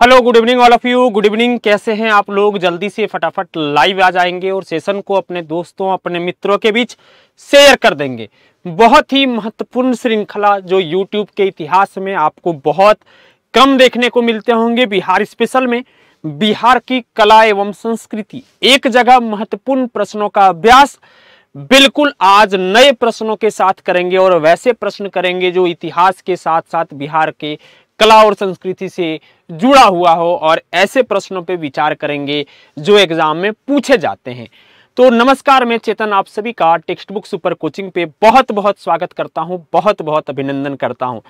hello good evening all of you good evening कैसे हैं आप लोग जल्दी से फटाफट लाइव आ जाएंगे और सेशन को अपने दोस्तों अपने मित्रों के बीच शेयर कर देंगे बहुत ही महत्वपूर्ण श्रृंखला जो यूट्यूब के इतिहास में आपको बहुत कम देखने को मिलते होंगे बिहार स्पेशल में बिहार की कला एवं संस्कृति एक जगह महत्वपूर्ण प्रश्नों का अभ्यास बिल्कुल आज नए प्रश्नों के साथ करेंगे और वैसे प्रश्न करेंगे जो इतिहास के साथ साथ बिहार के कला और संस्कृति से जुड़ा हुआ हो और ऐसे प्रश्नों पे विचार करेंगे जो एग्जाम में पूछे जाते हैं तो नमस्कार मैं चेतन आप सभी का टेक्स्ट बुक सुपर कोचिंग पे बहुत बहुत स्वागत करता हूँ बहुत बहुत अभिनंदन करता हूँ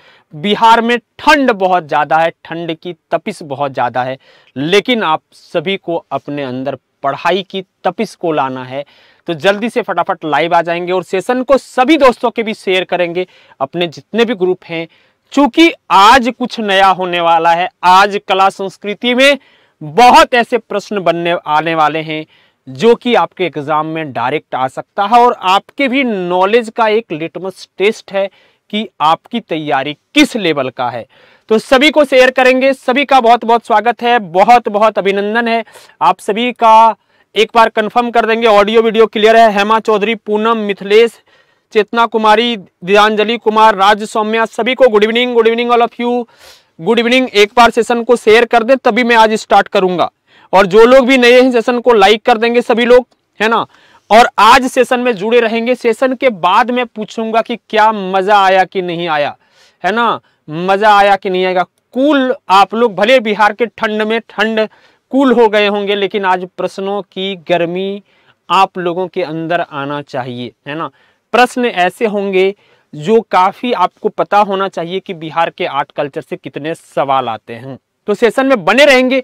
बिहार में ठंड बहुत ज़्यादा है ठंड की तपिस बहुत ज़्यादा है लेकिन आप सभी को अपने अंदर पढ़ाई की तपिस को लाना है तो जल्दी से फटाफट लाइव आ जाएंगे और सेशन को सभी दोस्तों के भी शेयर करेंगे अपने जितने भी ग्रुप हैं चूंकि आज कुछ नया होने वाला है आज कला संस्कृति में बहुत ऐसे प्रश्न बनने आने वाले हैं जो कि आपके एग्जाम में डायरेक्ट आ सकता है और आपके भी नॉलेज का एक लिटमस टेस्ट है कि आपकी तैयारी किस लेवल का है तो सभी को शेयर करेंगे सभी का बहुत बहुत स्वागत है बहुत बहुत अभिनंदन है आप सभी का एक बार कंफर्म कर देंगे ऑडियो वीडियो क्लियर है हेमा चौधरी पूनम मिथिलेश चेतना कुमारी दियांजलि कुमार राज सौम्या सभी को good evening good evening all of you good evening एक बार सेशन को शेयर कर दें तभी मैं आज स्टार्ट करूंगा और जो लोग भी नए हैं सेशन को लाइक कर देंगे सभी लोग है ना और आज सेशन में जुड़े रहेंगे सेशन के बाद मैं पूछूंगा कि क्या मजा आया कि नहीं आया है ना मजा आया कि नहीं आएगा कूल आप लोग भले बिहार के ठंड में ठंड कूल हो गए होंगे लेकिन आज प्रश्नों की गर्मी आप लोगों के अंदर आना चाहिए है ना प्रश्न ऐसे होंगे जो काफ़ी आपको पता होना चाहिए कि बिहार के आर्ट कल्चर से कितने सवाल आते हैं तो सेशन में बने रहेंगे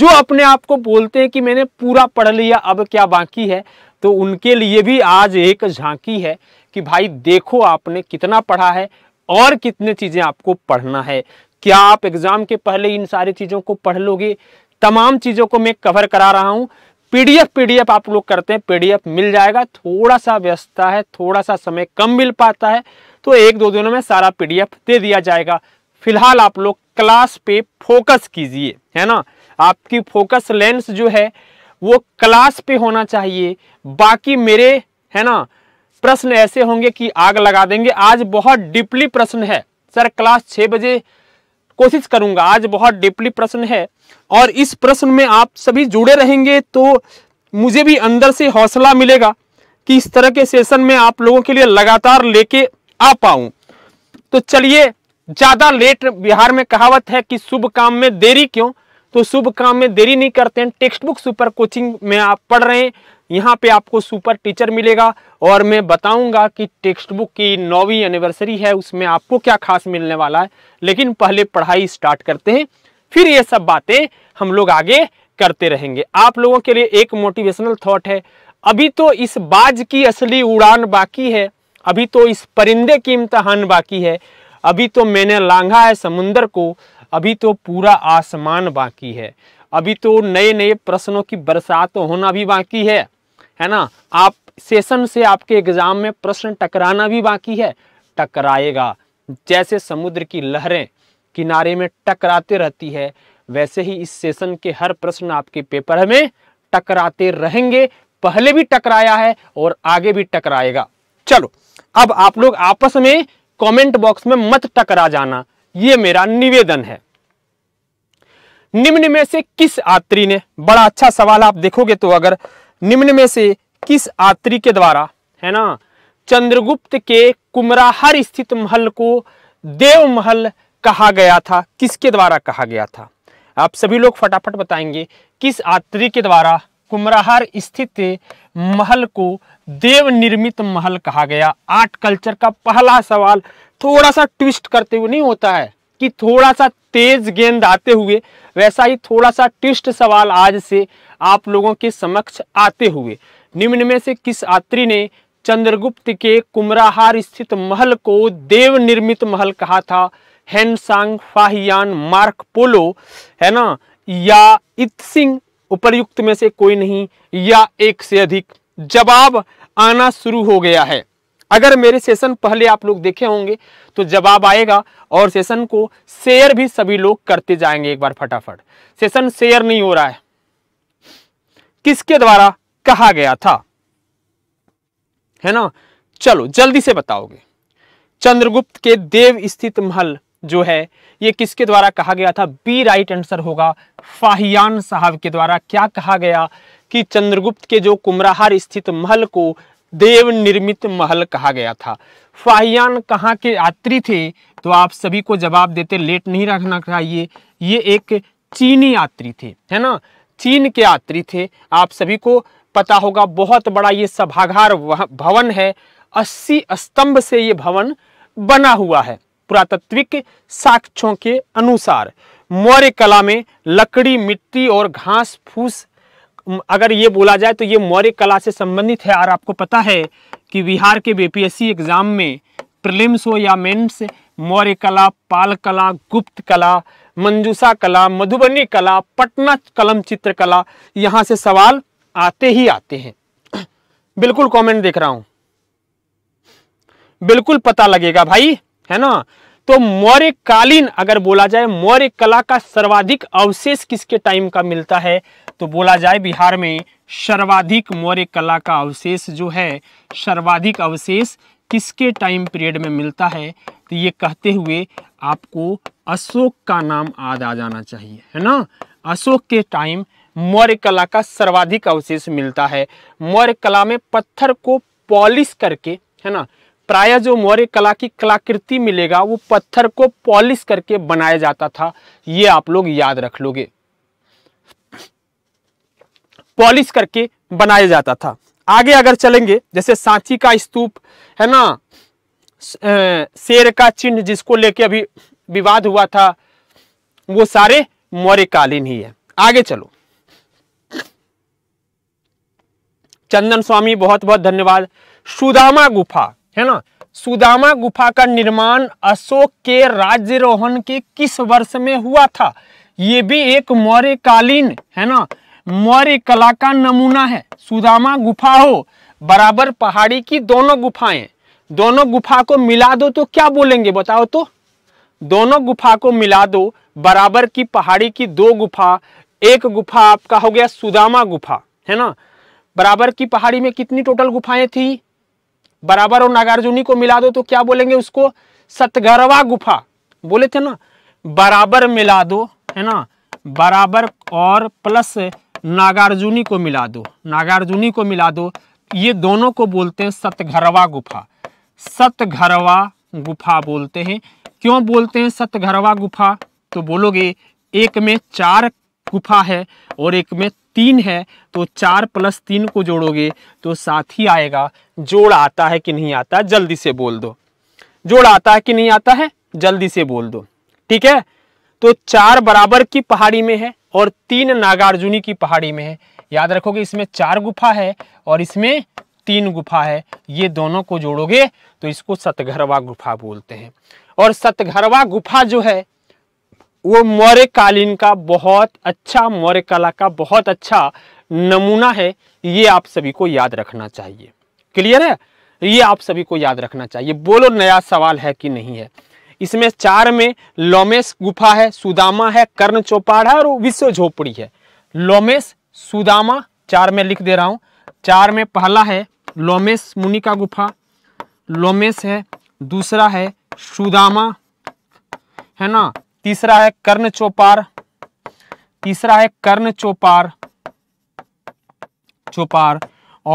जो अपने आप को बोलते हैं कि मैंने पूरा पढ़ लिया अब क्या बाकी है तो उनके लिए भी आज एक झांकी है कि भाई देखो आपने कितना पढ़ा है और कितने चीज़ें आपको पढ़ना है क्या आप एग्ज़ाम के पहले इन सारी चीज़ों को पढ़ लोगे तमाम चीज़ों को मैं कवर करा रहा हूं पीडीएफ पीडीएफ आप लोग करते हैं पीडीएफ मिल जाएगा थोड़ा सा व्यस्तता है थोड़ा सा समय कम मिल पाता है तो एक दो दिनों में सारा पीडीएफ दे दिया जाएगा फिलहाल आप लोग क्लास पे फोकस कीजिए है ना आपकी फोकस लेंस जो है वो क्लास पे होना चाहिए बाकी मेरे है ना प्रश्न ऐसे होंगे कि आग लगा देंगे आज बहुत डीपली प्रश्न है सर क्लास छः बजे कोशिश करूंगा आज बहुत डीपली प्रश्न है और इस प्रश्न में आप सभी जुड़े रहेंगे तो मुझे भी अंदर से हौसला मिलेगा कि इस तरह के सेशन में आप लोगों के लिए लगातार लेके आ पाऊं तो चलिए ज़्यादा लेट बिहार में कहावत है कि शुभ काम में देरी क्यों तो शुभ काम में देरी नहीं करते हैं टेक्स्ट बुक सुपर कोचिंग में आप पढ़ रहे हैं यहाँ पे आपको सुपर टीचर मिलेगा और मैं बताऊंगा कि टेक्स्ट बुक की नौवीं एनिवर्सरी है उसमें आपको क्या खास मिलने वाला है लेकिन पहले पढ़ाई स्टार्ट करते हैं फिर ये सब बातें हम लोग आगे करते रहेंगे आप लोगों के लिए एक मोटिवेशनल थॉट है अभी तो इस बाज की असली उड़ान बाकी है अभी तो इस परिंदे की इम्तहान बाकी है अभी तो मैंने लांघा है समुन्दर को अभी तो पूरा आसमान बाकी है अभी तो नए नए प्रश्नों की बरसात होना भी बाकी है है ना आप सेशन से आपके एग्जाम में प्रश्न टकराना भी बाकी है टकराएगा जैसे समुद्र की लहरें किनारे में टकराते रहती है वैसे ही इस सेशन के हर प्रश्न आपके पेपर में टकराते रहेंगे पहले भी टकराया है और आगे भी टकराएगा चलो अब आप लोग आपस में कमेंट बॉक्स में मत टकरा जाना ये मेरा निवेदन है निम्न में से किस यात्री ने बड़ा अच्छा सवाल आप देखोगे तो अगर निम्न में से किस आत्री के द्वारा है ना चंद्रगुप्त के कुमराहर स्थित महल को देव महल कहा गया था किसके द्वारा कहा गया था आप सभी लोग फटाफट बताएंगे किस आत्री के द्वारा कुमराहर स्थित महल को देव निर्मित महल कहा गया आर्ट कल्चर का पहला सवाल थोड़ा सा ट्विस्ट करते हुए नहीं होता है कि थोड़ा सा तेज गेंद आते हुए वैसा ही थोड़ा सा ट्विस्ट सवाल आज से आप लोगों के समक्ष आते हुए निम्न में से किस यात्री ने चंद्रगुप्त के कुमराहार स्थित महल को देव निर्मित महल कहा था हैनसांग फाहियान मार्क पोलो है ना या इत सिंह उपरयुक्त में से कोई नहीं या एक से अधिक जवाब आना शुरू हो गया है अगर मेरे सेशन पहले आप लोग देखे होंगे तो जवाब आएगा और सेशन को शेयर भी सभी लोग करते जाएंगे एक बार फटाफट सेशन शेयर नहीं हो रहा है किसके द्वारा कहा गया था है ना चलो जल्दी से बताओगे चंद्रगुप्त के देव स्थित महल जो है ये किसके द्वारा कहा गया था बी राइट आंसर होगा फाहियान साहब के द्वारा क्या कहा गया कि चंद्रगुप्त के जो कुमराहार स्थित महल को देव निर्मित महल कहा गया था फाहियान कहाँ के यात्री थे तो आप सभी को जवाब देते लेट नहीं रखना चाहिए ये एक चीनी यात्री थे है ना चीन के यात्री थे आप सभी को पता होगा बहुत बड़ा ये सभागार भवन है अस्सी स्तंभ से ये भवन बना हुआ है पुरातत्विक साक्ष्यों के अनुसार मौर्य कला में लकड़ी मिट्टी और घास फूस अगर ये बोला जाए तो ये मौर्य कला से संबंधित है और आपको पता है कि बिहार के बीपीएससी एग्ज़ाम में प्रिलिम्स हो या मेन्स मौर्य कला पाल कला गुप्त कला मंजूषा कला मधुबनी कला पटना कलम चित्रकला यहाँ से सवाल आते ही आते हैं बिल्कुल कमेंट देख रहा हूँ बिल्कुल पता लगेगा भाई है ना तो कालीन अगर बोला जाए मौर्य कला का सर्वाधिक अवशेष किसके टाइम का मिलता है तो बोला जाए बिहार में सर्वाधिक मौर्य कला का अवशेष जो है सर्वाधिक अवशेष किसके टाइम पीरियड में मिलता है तो ये कहते हुए आपको अशोक का नाम याद आ जाना चाहिए है ना अशोक के टाइम मौर्य कला का सर्वाधिक अवशेष मिलता है मौर्य कला में पत्थर को पॉलिश करके है ना प्राय जो मौर्य कला की कलाकृति मिलेगा वो पत्थर को पॉलिश करके बनाया जाता था ये आप लोग याद रख लोगे पॉलिश करके बनाया जाता था आगे अगर चलेंगे जैसे सांची का स्तूप है ना शेर का चिन्ह जिसको लेके अभी विवाद हुआ था वो सारे मौर्यकालीन ही है आगे चलो चंदन स्वामी बहुत बहुत धन्यवाद सुदामा गुफा है ना सुदामा गुफा का निर्माण अशोक के राज्यरोहण के किस वर्ष में हुआ था ये भी एक मौर्यकालीन है ना मौर्य कला का नमूना है सुदामा गुफा हो बराबर पहाड़ी की दोनों गुफाएं दोनों गुफा को मिला दो तो क्या बोलेंगे बताओ तो दोनों गुफा को मिला दो बराबर की पहाड़ी की दो गुफा एक गुफा आपका हो गया सुदामा गुफा है ना बराबर की पहाड़ी में कितनी टोटल गुफाएं थी बराबर और नागार्जुनी को मिला दो तो क्या बोलेंगे उसको सतगरवा गुफा बोले थे ना बराबर मिला दो है ना बराबर और प्लस नागार्जुनी को मिला दो नागार्जुनी को मिला दो ये दोनों को बोलते हैं सतघरवा गुफा सतघरवा गुफा बोलते हैं क्यों बोलते हैं सतघरवा गुफा तो बोलोगे एक में चार गुफा है और एक में तीन है तो चार प्लस तीन को जोड़ोगे तो साथ ही आएगा जोड़ आता है कि नहीं आता जल्दी से बोल दो जोड़ आता है कि नहीं आता है जल्दी से बोल दो ठीक है तो चार बराबर की पहाड़ी में है और तीन नागार्जुनी की पहाड़ी में है याद रखोगे इसमें चार गुफा है और इसमें तीन गुफा है ये दोनों को जोड़ोगे तो इसको सतघरवा गुफा बोलते हैं और सतघरवा गुफा जो है वो मौर्य कालीन का बहुत अच्छा मौर्य कला का बहुत अच्छा नमूना है ये आप सभी को याद रखना चाहिए क्लियर है ये आप सभी को याद रखना चाहिए बोलो नया सवाल है कि नहीं है इसमें चार में लोमेश गुफा है सुदामा है कर्ण चौपाड़ है और विश्व झोपड़ी है लोमेश सुदामा चार में लिख दे रहा हूँ चार में पहला है लोमेश मुनि का गुफा लोमेश है दूसरा है सुदामा है ना तीसरा है कर्ण चौपार तीसरा है कर्ण चौपार चौपार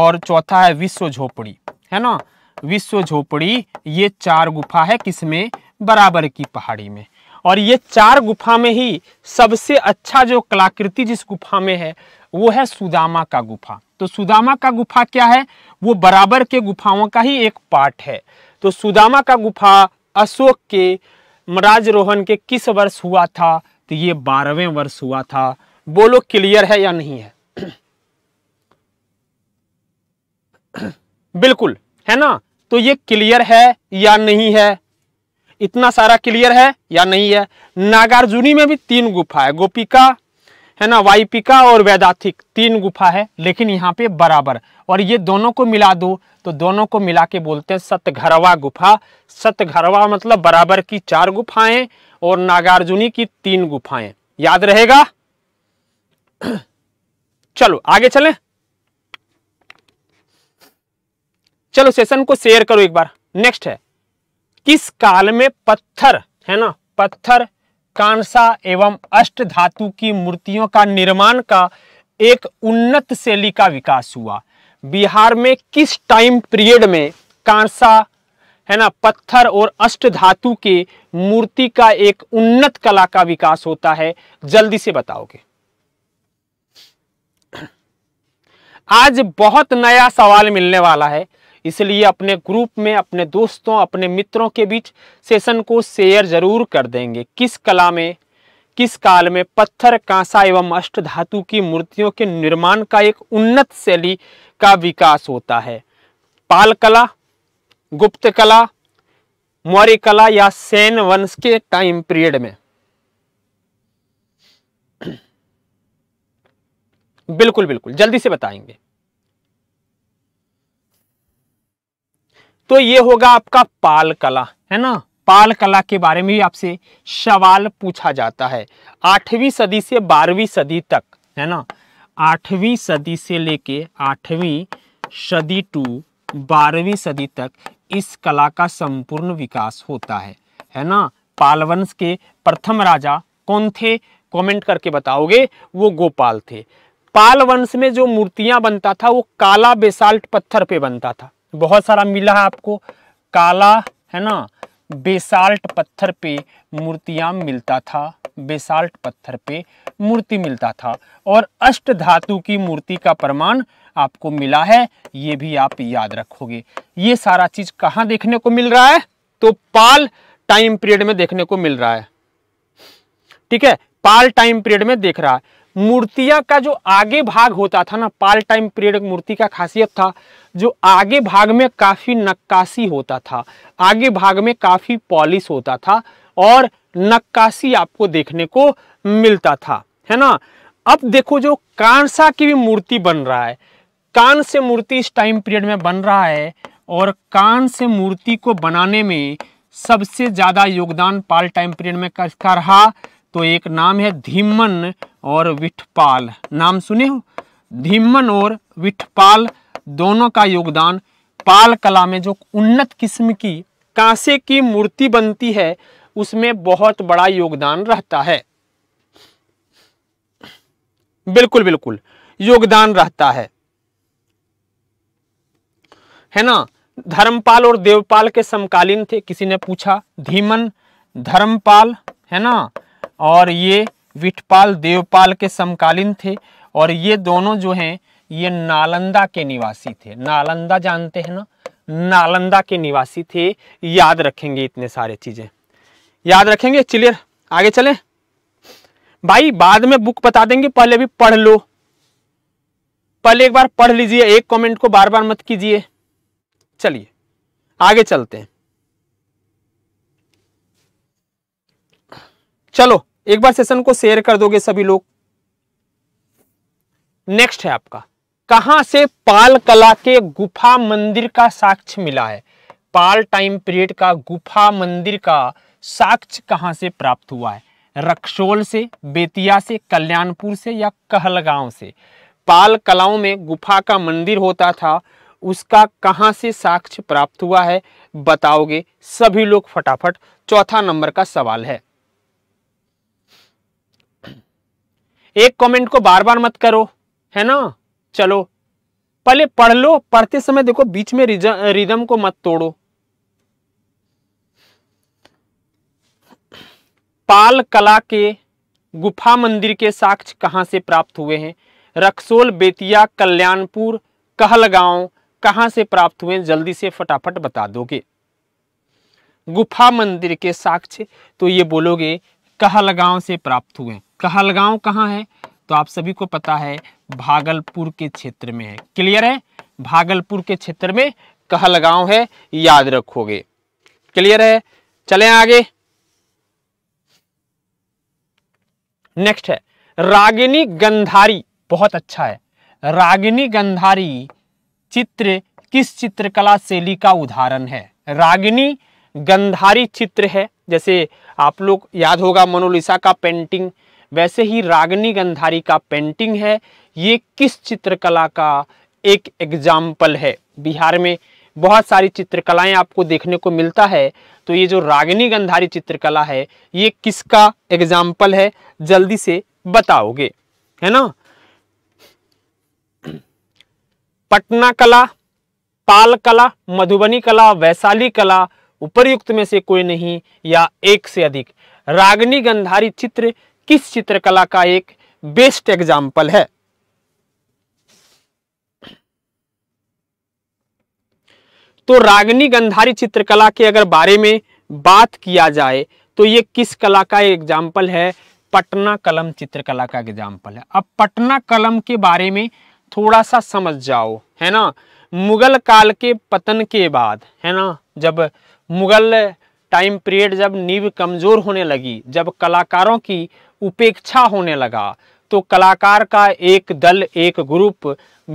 और चौथा है विश्व झोपड़ी है ना विश्व झोपड़ी ये चार गुफा है किसमें बराबर की पहाड़ी में और ये चार गुफा में ही सबसे अच्छा जो कलाकृति जिस गुफा में है वो है सुदामा का गुफा तो सुदामा का गुफा क्या है वो बराबर के गुफाओं का ही एक पार्ट है तो सुदामा का गुफा अशोक के मराज रोहन के किस वर्ष हुआ था तो ये बारहवें वर्ष हुआ था बोलो क्लियर है या नहीं है बिल्कुल है ना तो ये क्लियर है या नहीं है इतना सारा क्लियर है या नहीं है नागार्जुनी में भी तीन गुफा है गोपिका है ना वाइपिका और वैदाथिक तीन गुफा है लेकिन यहाँ पे बराबर और ये दोनों को मिला दो तो दोनों को मिला के बोलते हैं सतघरवा गुफा सतघरवा मतलब बराबर की चार गुफाएं और नागार्जुनी की तीन गुफाएं याद रहेगा चलो आगे चलें चलो सेशन को शेयर करो एक बार नेक्स्ट है किस काल में पत्थर है ना पत्थर कांसा एवं अष्ट धातु की मूर्तियों का निर्माण का एक उन्नत शैली का विकास हुआ बिहार में किस टाइम पीरियड में कांसा है ना पत्थर और अष्ट धातु के मूर्ति का एक उन्नत कला का विकास होता है जल्दी से बताओगे आज बहुत नया सवाल मिलने वाला है इसलिए अपने ग्रुप में अपने दोस्तों अपने मित्रों के बीच सेशन को शेयर जरूर कर देंगे किस कला में किस काल में पत्थर कांसा एवं अष्ट धातु की मूर्तियों के निर्माण का एक उन्नत शैली का विकास होता है पाल कला गुप्त कला मौर्य कला या सैन वंश के टाइम पीरियड में बिल्कुल बिल्कुल जल्दी से बताएंगे तो ये होगा आपका पाल कला है ना पाल कला के बारे में भी आपसे सवाल पूछा जाता है आठवीं सदी से बारहवीं सदी तक है ना आठवीं सदी से लेके आठवीं सदी टू बारहवीं सदी तक इस कला का संपूर्ण विकास होता है है ना पालवंश के प्रथम राजा कौन थे कमेंट करके बताओगे वो गोपाल थे पाल वंश में जो मूर्तियां बनता था वो काला बेसाल्ट पत्थर पे बनता था बहुत सारा मिला है आपको काला है ना बेसाल्ट पत्थर पे मूर्तियां मिलता था बेसाल्ट पत्थर पे मूर्ति मिलता था और अष्ट धातु की मूर्ति का प्रमाण आपको मिला है ये भी आप याद रखोगे ये सारा चीज कहाँ देखने को मिल रहा है तो पाल टाइम पीरियड में देखने को मिल रहा है ठीक है पाल टाइम पीरियड में देख रहा है मूर्तियां का जो आगे भाग होता था ना पाल टाइम पीरियड मूर्ति का खासियत था जो आगे भाग में काफ़ी नक्काशी होता था आगे भाग में काफ़ी पॉलिश होता था और नक्काशी आपको देखने को मिलता था है ना अब देखो जो कांसा की भी मूर्ति बन रहा है कान से मूर्ति इस टाइम पीरियड में बन रहा है और कान से मूर्ति को बनाने में सबसे ज़्यादा योगदान पाल टाइम पीरियड में किसका रहा तो एक नाम है धीमन और विठपाल नाम सुने हो धीमन और विठपाल दोनों का योगदान पाल कला में जो उन्नत किस्म की कांसे की मूर्ति बनती है उसमें बहुत बड़ा योगदान रहता है बिल्कुल बिल्कुल योगदान रहता है है ना धर्मपाल और देवपाल के समकालीन थे किसी ने पूछा धीमन धर्मपाल है ना और ये विठपाल देवपाल के समकालीन थे और ये दोनों जो हैं ये नालंदा के निवासी थे नालंदा जानते हैं ना नालंदा के निवासी थे याद रखेंगे इतने सारे चीज़ें याद रखेंगे चलिए आगे चलें भाई बाद में बुक बता देंगे पहले भी पढ़ लो पहले एक बार पढ़ लीजिए एक कमेंट को बार बार मत कीजिए चलिए आगे चलते हैं चलो एक बार सेशन को शेयर कर दोगे सभी लोग नेक्स्ट है आपका कहां से पाल कला के गुफा मंदिर का साक्ष्य मिला है पाल टाइम पीरियड का गुफा मंदिर का साक्ष्य कहां से प्राप्त हुआ है रक्सोल से बेतिया से कल्याणपुर से या कहलगांव से पाल कलाओं में गुफा का मंदिर होता था उसका कहां से साक्ष्य प्राप्त हुआ है बताओगे सभी लोग फटाफट चौथा नंबर का सवाल है एक कमेंट को बार बार मत करो है ना चलो पहले पढ़ लो पढ़ते समय देखो बीच में रिदम को मत तोड़ो पाल कला के गुफा मंदिर के साक्ष्य कहाँ से प्राप्त हुए हैं रक्सोल बेतिया कल्याणपुर कहलगांव कहाँ से प्राप्त हुए हैं जल्दी से फटाफट बता दोगे गुफा मंदिर के साक्ष्य तो ये बोलोगे कहलगांव से प्राप्त हुए हैं कहलगांव कहाँ है तो आप सभी को पता है भागलपुर के क्षेत्र में है क्लियर है भागलपुर के क्षेत्र में कहलगांव है याद रखोगे क्लियर है चले आगे नेक्स्ट है रागिनी गंधारी बहुत अच्छा है रागिनी गंधारी चित्र किस चित्रकला शैली का उदाहरण है रागिनी गंधारी चित्र है जैसे आप लोग याद होगा मनोलिसा का पेंटिंग वैसे ही रागनी गंधारी का पेंटिंग है ये किस चित्रकला का एक एग्जाम्पल है बिहार में बहुत सारी चित्रकलाएं आपको देखने को मिलता है तो ये जो रागिनी गंधारी चित्रकला है ये किसका एग्जाम्पल है जल्दी से बताओगे है ना पटना कला पाल कला मधुबनी कला वैशाली कला उपरयुक्त में से कोई नहीं या एक से अधिक रागनी गंधारी चित्र किस चित्रकला का एक बेस्ट एग्जाम्पल है तो रागनी गंधारी चित्रकला के अगर बारे में बात किया जाए तो ये किस कला का एग्जाम्पल है पटना कलम चित्रकला का एग्जाम्पल है अब पटना कलम के बारे में थोड़ा सा समझ जाओ है ना मुगल काल के पतन के बाद है ना जब मुगल टाइम पीरियड जब नींव कमज़ोर होने लगी जब कलाकारों की उपेक्षा होने लगा तो कलाकार का एक दल एक ग्रुप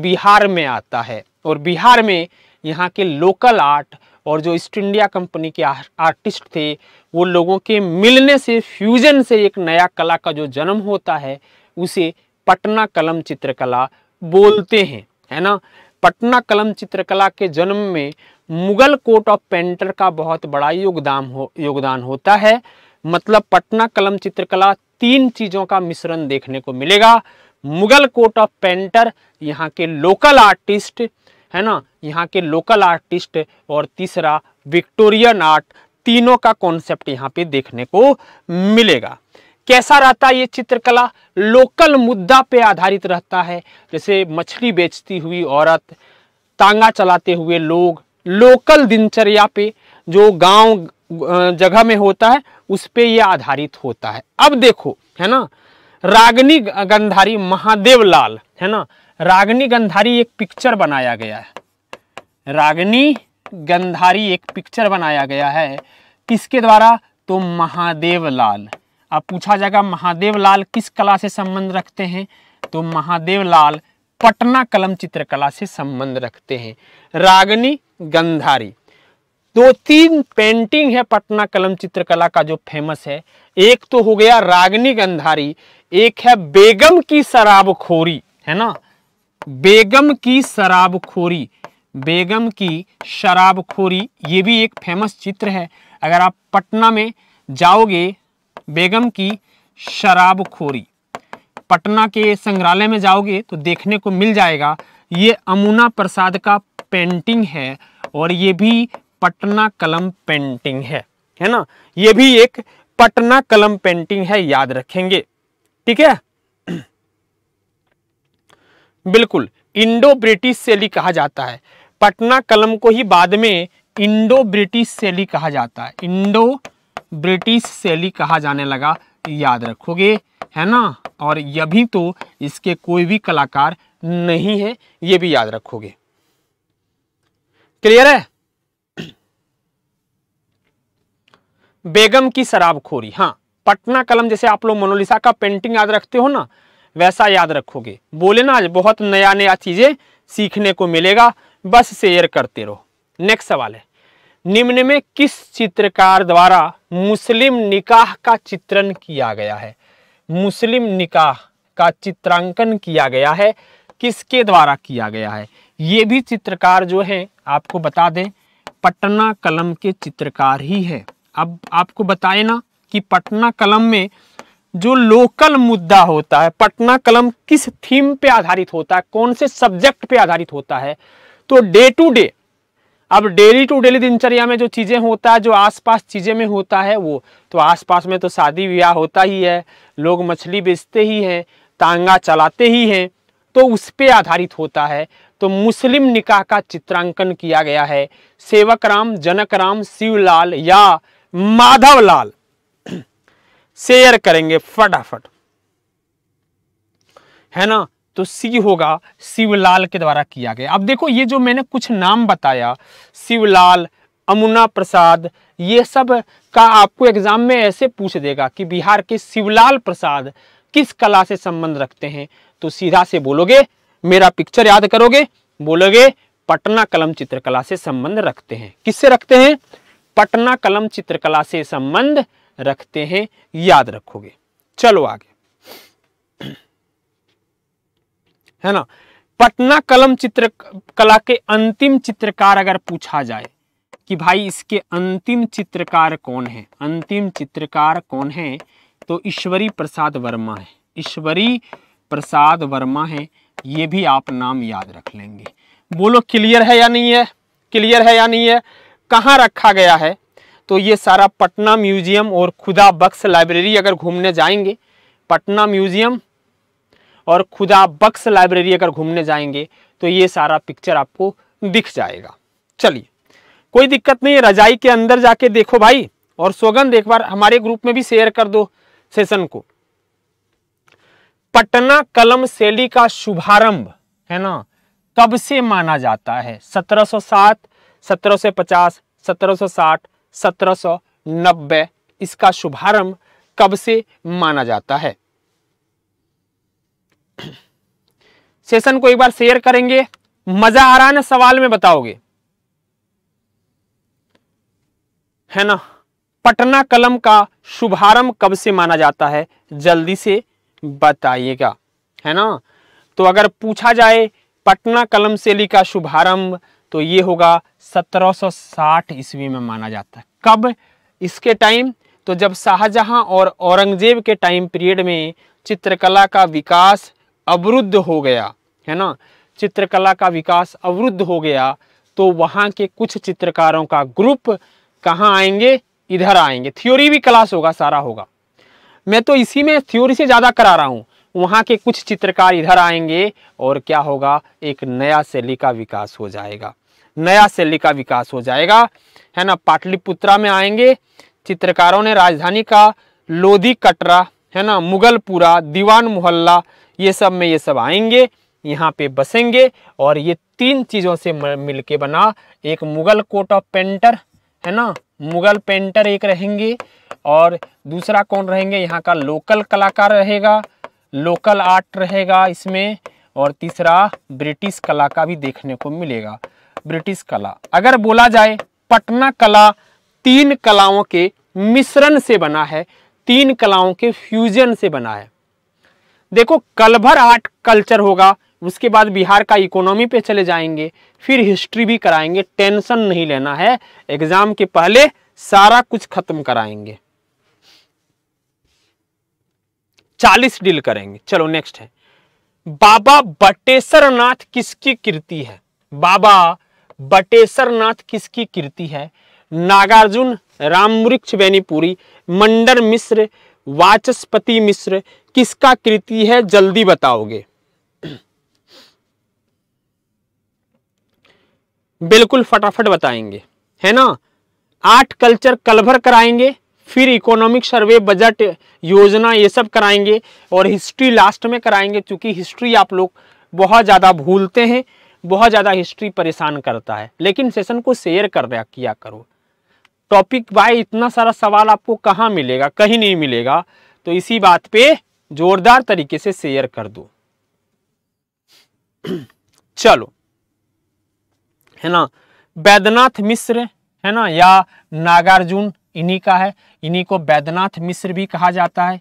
बिहार में आता है और बिहार में यहाँ के लोकल आर्ट और जो ईस्ट इंडिया कंपनी के आर्टिस्ट थे वो लोगों के मिलने से फ्यूजन से एक नया कला का जो जन्म होता है उसे पटना कलम चित्रकला बोलते हैं है ना पटना कलम चित्रकला के जन्म में मुगल कोट ऑफ पेंटर का बहुत बड़ा योगदान हो योगदान होता है मतलब पटना कलम चित्रकला तीन चीजों का मिश्रण देखने को मिलेगा मुगल कोट ऑफ पेंटर यहाँ के लोकल आर्टिस्ट है ना यहाँ के लोकल आर्टिस्ट और तीसरा विक्टोरियन आर्ट तीनों का कॉन्सेप्ट यहाँ पे देखने को मिलेगा कैसा रहता है ये चित्रकला लोकल मुद्दा पे आधारित रहता है जैसे मछली बेचती हुई औरत तांगा चलाते हुए लोग लोकल दिनचर्या पे जो गांव जगह में होता है उस पर यह आधारित होता है अब देखो है ना रागनी गंधारी महादेव लाल है ना रागनी गंधारी एक पिक्चर बनाया गया है रागनी गंधारी एक पिक्चर बनाया गया है किसके द्वारा तो महादेव लाल अब पूछा जाएगा महादेव लाल किस कला से संबंध रखते हैं तो महादेव लाल पटना कलम चित्रकला से संबंध रखते हैं रागनी गंधारी दो तीन पेंटिंग है पटना कलम चित्रकला का जो फेमस है एक तो हो गया रागनी गंधारी एक है बेगम की शराबखोरी है ना बेगम की शराबखोरी बेगम की शराबखोरी ये भी एक फेमस चित्र है अगर आप पटना में जाओगे बेगम की शराबखोरी पटना के संग्रहालय में जाओगे तो देखने को मिल जाएगा ये अमुना प्रसाद का पेंटिंग है और ये भी पटना कलम पेंटिंग है है ना ये भी एक पटना कलम पेंटिंग है याद रखेंगे ठीक है बिल्कुल इंडो ब्रिटिश शैली कहा जाता है पटना कलम को ही बाद में इंडो ब्रिटिश शैली कहा जाता है इंडो ब्रिटिश शैली कहा जाने लगा याद रखोगे है ना और ये भी तो इसके कोई भी कलाकार नहीं है ये भी याद रखोगे क्लियर है बेगम की शराबखोरी हाँ पटना कलम जैसे आप लोग मनोलिसा का पेंटिंग याद रखते हो ना वैसा याद रखोगे बोले ना आज बहुत नया नया चीज़ें सीखने को मिलेगा बस शेयर करते रहो नेक्स्ट सवाल है निम्न में किस चित्रकार द्वारा मुस्लिम निकाह का चित्रण किया गया है मुस्लिम निकाह का चित्रांकन किया गया है किसके द्वारा किया गया है ये भी चित्रकार जो है आपको बता दें पटना कलम के चित्रकार ही है अब आपको बताए ना कि पटना कलम में जो लोकल मुद्दा होता है पटना कलम किस थीम पे आधारित होता है कौन से सब्जेक्ट पे आधारित होता है तो डे टू डे अब डेली टू डेली दिनचर्या में जो चीज़ें होता है जो आसपास चीज़ें में होता है वो तो आसपास में तो शादी विवाह होता ही है लोग मछली बेचते ही हैं तांगा चलाते ही हैं तो उस पर आधारित होता है तो मुस्लिम निकाह का चित्रांकन किया गया है सेवक राम जनक राम शिवलाल या माधवलाल शेयर करेंगे फटाफट है ना तो सी होगा शिवलाल के द्वारा किया गया अब देखो ये जो मैंने कुछ नाम बताया शिवलाल अमुना प्रसाद ये सब का आपको एग्जाम में ऐसे पूछ देगा कि बिहार के शिवलाल प्रसाद किस कला से संबंध रखते हैं तो सीधा से बोलोगे मेरा पिक्चर याद करोगे बोलोगे पटना कलम चित्रकला से संबंध रखते हैं किससे रखते हैं पटना कलम चित्रकला से संबंध रखते हैं याद रखोगे चलो आगे है ना पटना कलम चित्र कला के अंतिम चित्रकार अगर पूछा जाए कि भाई इसके अंतिम चित्रकार कौन है अंतिम चित्रकार कौन है तो ईश्वरी प्रसाद वर्मा है ईश्वरी प्रसाद वर्मा है ये भी आप नाम याद रख लेंगे बोलो क्लियर है या नहीं है क्लियर है या नहीं है कहाँ रखा गया है तो ये सारा पटना म्यूजियम और खुदा बख्श लाइब्रेरी अगर घूमने जाएंगे पटना म्यूजियम और खुदा बख्श लाइब्रेरी अगर घूमने जाएंगे तो ये सारा पिक्चर आपको दिख जाएगा चलिए कोई दिक्कत नहीं रजाई के अंदर जाके देखो भाई और सोगंद एक बार हमारे ग्रुप में भी शेयर कर दो सेशन को पटना कलम शैली का शुभारंभ है ना कब से माना जाता है 1707 सत्रह सौ पचास सत्रह सौ साठ सत्रह सौ नब्बे इसका शुभारंभ कब से माना जाता है सेशन को एक बार शेयर करेंगे मजा आ रहा है ना सवाल में बताओगे है ना पटना कलम का शुभारंभ कब से माना जाता है जल्दी से बताइएगा है ना तो अगर पूछा जाए पटना कलम शैली का शुभारंभ तो ये होगा 1760 ईस्वी में माना जाता है कब इसके टाइम तो जब शाहजहां और औरंगजेब के टाइम पीरियड में चित्रकला का विकास अवरुद्ध हो गया है ना चित्रकला का विकास अवरुद्ध हो गया तो वहाँ के कुछ चित्रकारों का ग्रुप कहाँ आएंगे इधर आएंगे थ्योरी भी क्लास होगा सारा होगा मैं तो इसी में थ्योरी से ज़्यादा करा रहा हूँ वहाँ के कुछ चित्रकार इधर आएंगे और क्या होगा एक नया शैली का विकास हो जाएगा नया शैली का विकास हो जाएगा है ना पाटलिपुत्रा में आएंगे चित्रकारों ने राजधानी का लोधी कटरा है ना मुगलपुरा दीवान मोहल्ला ये सब में ये सब आएंगे यहाँ पे बसेंगे और ये तीन चीज़ों से मिलके बना एक मुगल कोट ऑफ पेंटर है ना मुगल पेंटर एक रहेंगे और दूसरा कौन रहेंगे यहाँ का लोकल कलाकार रहेगा लोकल आर्ट रहेगा इसमें और तीसरा ब्रिटिश कला का भी देखने को मिलेगा ब्रिटिश कला अगर बोला जाए पटना कला तीन कलाओं के मिश्रण से बना है तीन कलाओं के फ्यूजन से बना है देखो कलभर आर्ट कल्चर होगा उसके बाद बिहार का इकोनॉमी पे चले जाएंगे फिर हिस्ट्री भी कराएंगे टेंशन नहीं लेना है एग्जाम के पहले सारा कुछ खत्म कराएंगे चालीस डील करेंगे चलो नेक्स्ट है बाबा बटेश्वर नाथ किसकी कृति है बाबा बटेश्वर नाथ किसकी कृति है नागार्जुन रामवृक्ष बेनीपुरी मंडर मिश्र वाचस्पति मिश्र किसका कृति है जल्दी बताओगे बिल्कुल फटाफट बताएंगे है ना आर्ट कल्चर कलभर कराएंगे फिर इकोनॉमिक सर्वे बजट योजना ये सब कराएंगे और हिस्ट्री लास्ट में कराएंगे क्योंकि हिस्ट्री आप लोग बहुत ज़्यादा भूलते हैं बहुत ज़्यादा हिस्ट्री परेशान करता है लेकिन सेशन को शेयर कर दिया किया करो टॉपिक बाय इतना सारा सवाल आपको कहाँ मिलेगा कहीं नहीं मिलेगा तो इसी बात पे जोरदार तरीके से शेयर कर दो चलो है ना बैद्यनाथ मिश्र है ना या नागार्जुन इन्हीं का है इन्हीं को बैद्यनाथ मिश्र भी कहा जाता है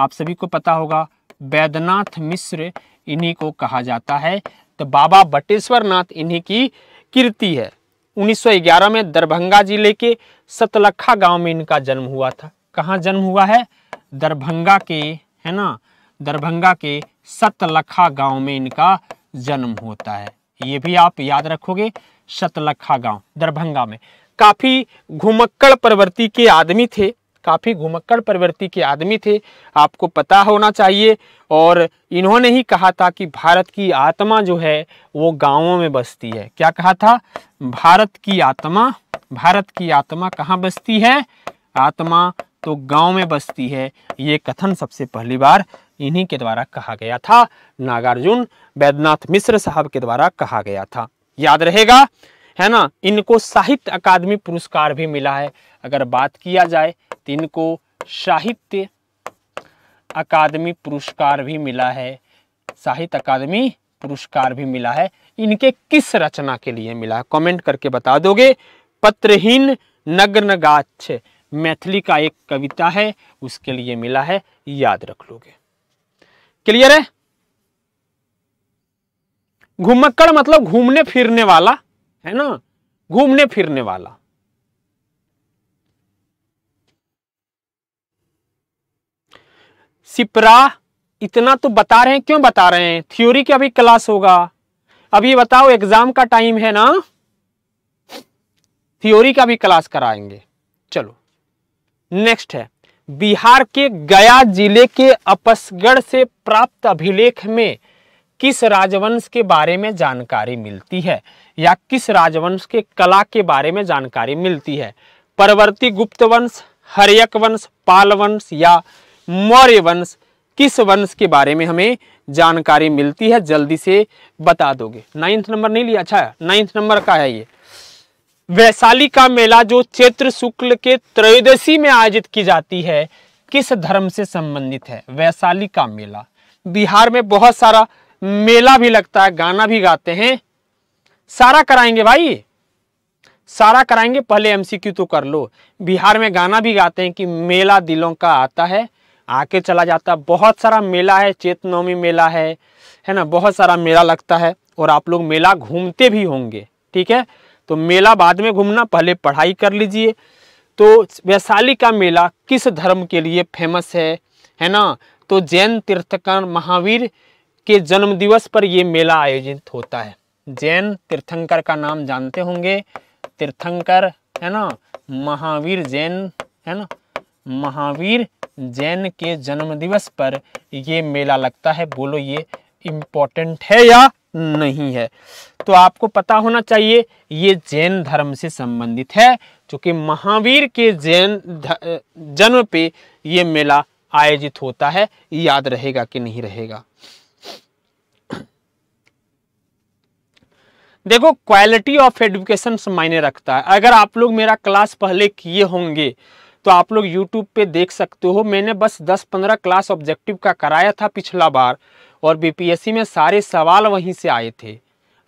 आप सभी को पता होगा बैद्यनाथ मिश्र इन्हीं को कहा जाता है तो बाबा बटेश्वर नाथ इन्हीं की कीर्ति है 1911 में दरभंगा जिले के सतलखा गांव में इनका जन्म हुआ था कहाँ जन्म हुआ है दरभंगा के है ना दरभंगा के सतलखा गांव में इनका जन्म होता है ये भी आप याद रखोगे सतलखा गांव दरभंगा में काफ़ी घुमक्कड़ प्रवृत्ति के आदमी थे काफ़ी घुमक्कड़ प्रवृत्ति के आदमी थे आपको पता होना चाहिए और इन्होंने ही कहा था कि भारत की आत्मा जो है वो गांवों में बसती है क्या कहा था भारत की आत्मा भारत की आत्मा कहाँ बसती है आत्मा तो गांव में बसती है ये कथन सबसे पहली बार इन्हीं के द्वारा कहा गया था नागार्जुन वैद्यनाथ मिश्र साहब के द्वारा कहा गया था याद रहेगा है ना इनको साहित्य अकादमी पुरस्कार भी मिला है अगर बात किया जाए तो इनको साहित्य अकादमी पुरस्कार भी मिला है साहित्य अकादमी पुरस्कार भी मिला है इनके किस रचना के लिए मिला है कॉमेंट करके बता दोगे पत्रहीन नग्न गाछ मैथिली का एक कविता है उसके लिए मिला है याद रख लोगे क्लियर है घुमक्कड़ मतलब घूमने फिरने वाला है ना घूमने फिरने वाला सिपरा इतना तो बता रहे हैं क्यों बता रहे हैं थ्योरी का अभी क्लास होगा अभी बताओ एग्जाम का टाइम है ना थ्योरी का भी क्लास कराएंगे चलो नेक्स्ट है बिहार के गया जिले के अपसगढ़ से प्राप्त अभिलेख में किस राजवंश के बारे में जानकारी मिलती है या किस राजवंश के कला के बारे में जानकारी मिलती है परवर्ती गुप्त वंश हरियक वंश पाल वंश या मौर्य वंश किस वंश के बारे में हमें जानकारी मिलती है जल्दी से बता दोगे नाइन्थ नंबर नहीं लिया अच्छा नाइन्थ नंबर का है ये वैशाली का मेला जो चैत्र शुक्ल के त्रयोदशी में आयोजित की जाती है किस धर्म से संबंधित है वैशाली का मेला बिहार में बहुत सारा मेला भी लगता है गाना भी गाते हैं सारा कराएंगे भाई सारा कराएंगे पहले एमसीक्यू तो कर लो बिहार में गाना भी गाते हैं कि मेला दिलों का आता है आके चला जाता है बहुत सारा मेला है चेत नवमी मेला है है ना बहुत सारा मेला लगता है और आप लोग मेला घूमते भी होंगे ठीक है तो मेला बाद में घूमना पहले पढ़ाई कर लीजिए तो वैशाली का मेला किस धर्म के लिए फेमस है है ना तो जैन तीर्थकर महावीर के जन्म दिवस पर ये मेला आयोजित होता है जैन तीर्थंकर का नाम जानते होंगे तीर्थंकर है ना महावीर जैन है ना महावीर जैन के जन्मदिवस पर ये मेला लगता है बोलो ये इम्पोर्टेंट है या नहीं है तो आपको पता होना चाहिए ये जैन धर्म से संबंधित है क्योंकि महावीर के जैन जन्म पे ये मेला आयोजित होता है याद रहेगा कि नहीं रहेगा देखो क्वालिटी ऑफ एडुकेशन मायने रखता है अगर आप लोग मेरा क्लास पहले किए होंगे तो आप लोग यूट्यूब पे देख सकते हो मैंने बस 10-15 क्लास ऑब्जेक्टिव का कराया था पिछला बार और बीपीएससी में सारे सवाल वहीं से आए थे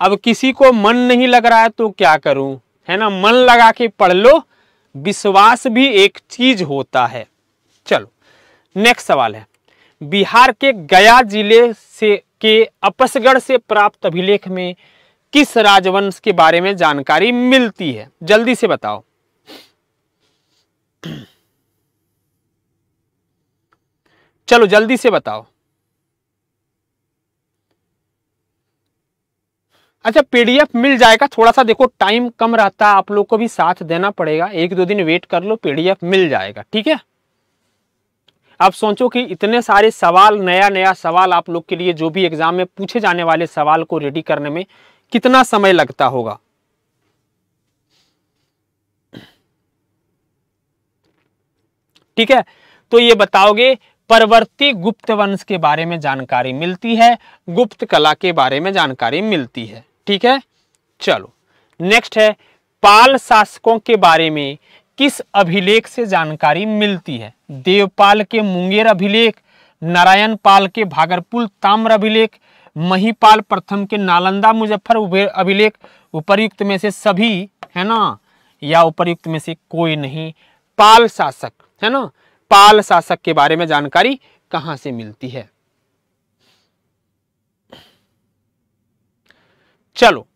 अब किसी को मन नहीं लग रहा है तो क्या करूं है ना मन लगा के पढ़ लो विश्वास भी एक चीज होता है चलो नेक्स्ट सवाल है बिहार के गया जिले से के अपसगढ़ से प्राप्त अभिलेख में किस राजवंश के बारे में जानकारी मिलती है जल्दी से बताओ चलो जल्दी से बताओ अच्छा पीडीएफ मिल जाएगा थोड़ा सा देखो टाइम कम रहता है आप लोग को भी साथ देना पड़ेगा एक दो दिन वेट कर लो पीडीएफ मिल जाएगा ठीक है आप सोचो कि इतने सारे सवाल नया नया सवाल आप लोग के लिए जो भी एग्जाम में पूछे जाने वाले सवाल को रेडी करने में कितना समय लगता होगा ठीक है तो ये बताओगे परवर्ती गुप्त वंश के बारे में जानकारी मिलती है गुप्त कला के बारे में जानकारी मिलती है ठीक है चलो नेक्स्ट है पाल शासकों के बारे में किस अभिलेख से जानकारी मिलती है देवपाल के मुंगेर अभिलेख नारायण पाल के भागरपुल ताम्र अभिलेख महीपाल प्रथम के नालंदा मुजफ्फर अभिलेख उपरयुक्त में से सभी है ना या उपरयुक्त में से कोई नहीं पाल शासक है ना पाल शासक के बारे में जानकारी कहां से मिलती है चलो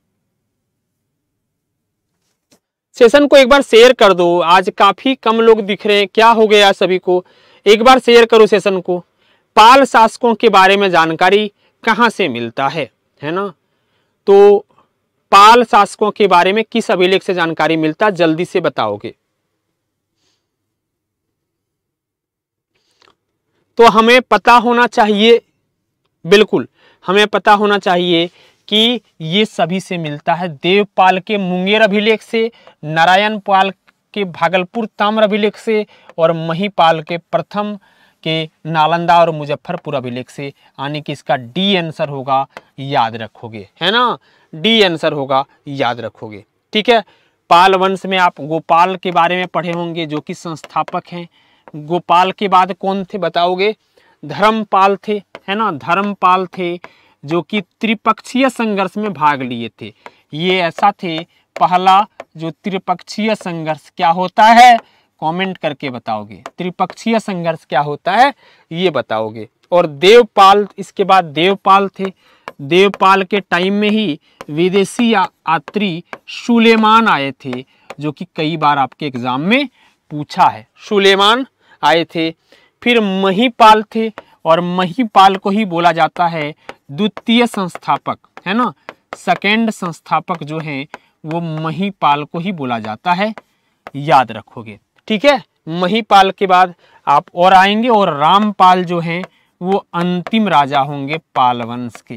सेशन को एक बार शेयर कर दो आज काफी कम लोग दिख रहे हैं क्या हो गया सभी को एक बार शेयर करो सेशन को पाल शासकों के बारे में जानकारी कहां से मिलता है है ना तो पाल शासकों के बारे में किस अभिलेख से जानकारी मिलता जल्दी से बताओगे तो हमें पता होना चाहिए बिल्कुल हमें पता होना चाहिए कि ये सभी से मिलता है देवपाल के मुंगेर अभिलेख से नारायण पाल के भागलपुर ताम्र अभिलेख से और महीपाल के प्रथम के नालंदा और मुजफ्फरपुर अभिलेख से यानी कि इसका डी आंसर होगा याद रखोगे है ना डी आंसर होगा याद रखोगे ठीक है पाल वंश में आप गोपाल के बारे में पढ़े होंगे जो कि संस्थापक हैं गोपाल के बाद कौन थे बताओगे धर्मपाल थे है ना धर्मपाल थे जो कि त्रिपक्षीय संघर्ष में भाग लिए थे ये ऐसा थे पहला जो त्रिपक्षीय संघर्ष क्या होता है कमेंट करके बताओगे त्रिपक्षीय संघर्ष क्या होता है ये बताओगे और देवपाल इसके बाद देवपाल थे देवपाल के टाइम में ही विदेशी यात्री सुलेमान आए थे जो कि कई बार आपके एग्जाम में पूछा है सुलेमान आए थे फिर महीपाल थे और महीपाल को ही बोला जाता है द्वितीय संस्थापक है ना सेकेंड संस्थापक जो है वो महीपाल को ही बोला जाता है याद रखोगे ठीक है महीपाल के बाद आप और आएंगे और रामपाल जो हैं वो अंतिम राजा होंगे पालवंश के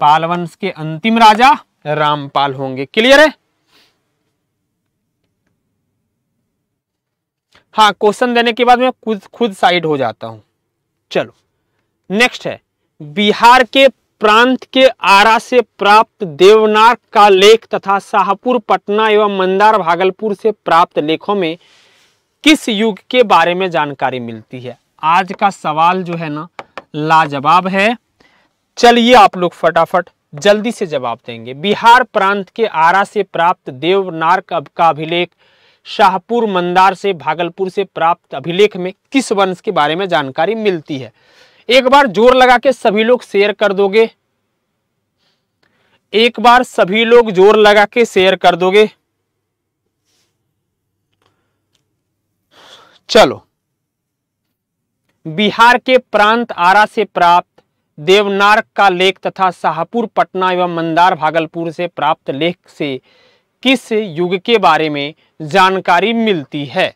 पालवंश के अंतिम राजा रामपाल होंगे क्लियर है हाँ क्वेश्चन देने के बाद मैं खुद खुद साइड हो जाता हूँ चलो नेक्स्ट है बिहार के प्रांत के आरा से प्राप्त देवनार का लेख तथा शाहपुर पटना एवं मंदार भागलपुर से प्राप्त लेखों में किस युग के बारे में जानकारी मिलती है आज का सवाल जो है ना लाजवाब है चलिए आप लोग फटाफट जल्दी से जवाब देंगे बिहार प्रांत के आरा से प्राप्त देवनार का अभिलेख शाहपुर मंदार से भागलपुर से प्राप्त अभिलेख में किस वंश के बारे में जानकारी मिलती है एक बार जोर लगा के सभी लोग शेयर कर दोगे एक बार सभी लोग जोर लगा के शेयर कर दोगे चलो बिहार के प्रांत आरा से प्राप्त देवनार का लेख तथा शाहपुर पटना एवं मंदार भागलपुर से प्राप्त लेख से किस युग के बारे में जानकारी मिलती है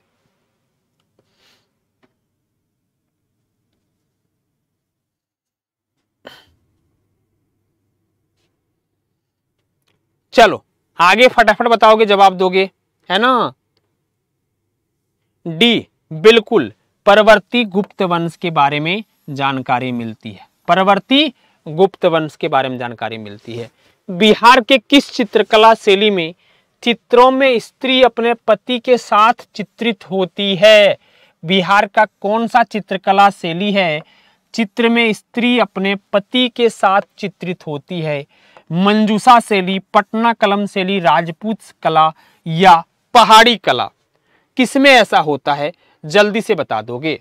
चलो आगे फटाफट बताओगे जवाब दोगे है ना डी बिल्कुल परवर्ती गुप्त वंश के बारे में जानकारी मिलती है परवर्ती गुप्त वंश के बारे में जानकारी मिलती है बिहार के किस चित्रकला शैली में चित्रों में स्त्री अपने पति के साथ चित्रित होती है बिहार का कौन सा चित्रकला शैली है चित्र में स्त्री अपने पति के साथ चित्रित होती है मंजूषा शैली पटना कलम शैली राजपूत कला या पहाड़ी कला किसमें ऐसा होता है जल्दी से बता दोगे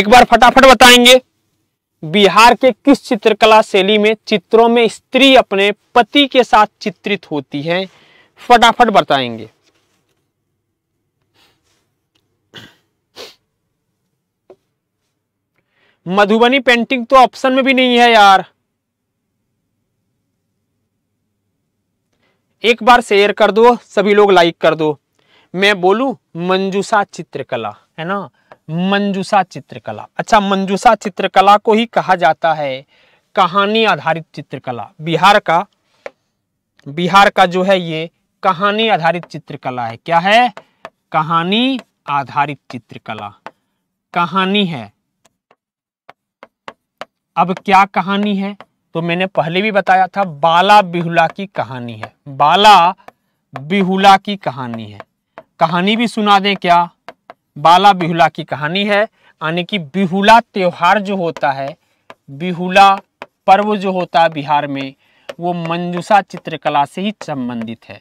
एक बार फटाफट बताएंगे बिहार के किस चित्रकला शैली में चित्रों में स्त्री अपने पति के साथ चित्रित होती है फटाफट बताएंगे मधुबनी पेंटिंग तो ऑप्शन में भी नहीं है यार एक बार शेयर कर दो सभी लोग लाइक कर दो मैं बोलू मंजूषा चित्रकला है ना मंजूसा चित्रकला अच्छा मंजूसा चित्रकला को ही कहा जाता है कहानी आधारित चित्रकला बिहार का बिहार का जो है ये कहानी आधारित चित्रकला है क्या है कहानी आधारित चित्रकला कहानी है अब क्या कहानी है तो मैंने पहले भी बताया था बाला बिहुला की कहानी है बाला बिहुला की कहानी है कहानी भी सुना दें क्या बाला बिहुला की कहानी है यानी कि बिहुला त्योहार जो होता है बिहुला पर्व जो होता है बिहार में वो मंजूषा चित्रकला से ही संबंधित है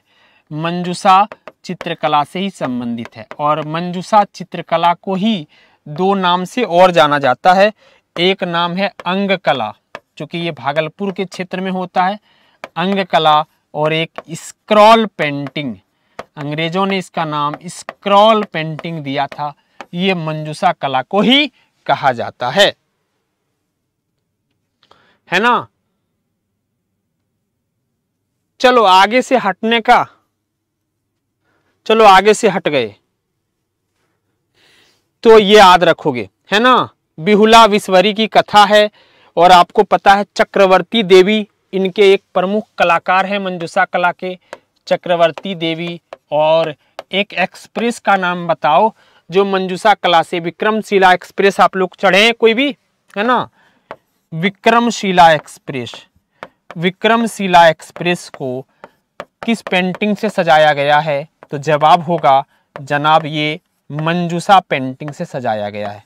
मंजूषा चित्रकला से ही संबंधित है और मंजूषा चित्रकला को ही दो नाम से और जाना जाता है एक नाम है अंग कला चूँकि ये भागलपुर के क्षेत्र में होता है अंग कला और एक स्क्रॉल पेंटिंग अंग्रेजों ने इसका नाम स्क्रॉल पेंटिंग दिया था ये मंजूसा कला को ही कहा जाता है है ना चलो आगे से हटने का चलो आगे से हट गए तो ये याद रखोगे है ना बिहुला विश्वरी की कथा है और आपको पता है चक्रवर्ती देवी इनके एक प्रमुख कलाकार हैं मंजूषा कला के चक्रवर्ती देवी और एक एक्सप्रेस का नाम बताओ जो मंजूषा कला से विक्रमशिला एक्सप्रेस आप लोग चढ़े हैं कोई भी है ना विक्रमशिला एक्सप्रेस विक्रमशिला एक्सप्रेस को किस पेंटिंग से सजाया गया है तो जवाब होगा जनाब ये मंजूषा पेंटिंग से सजाया गया है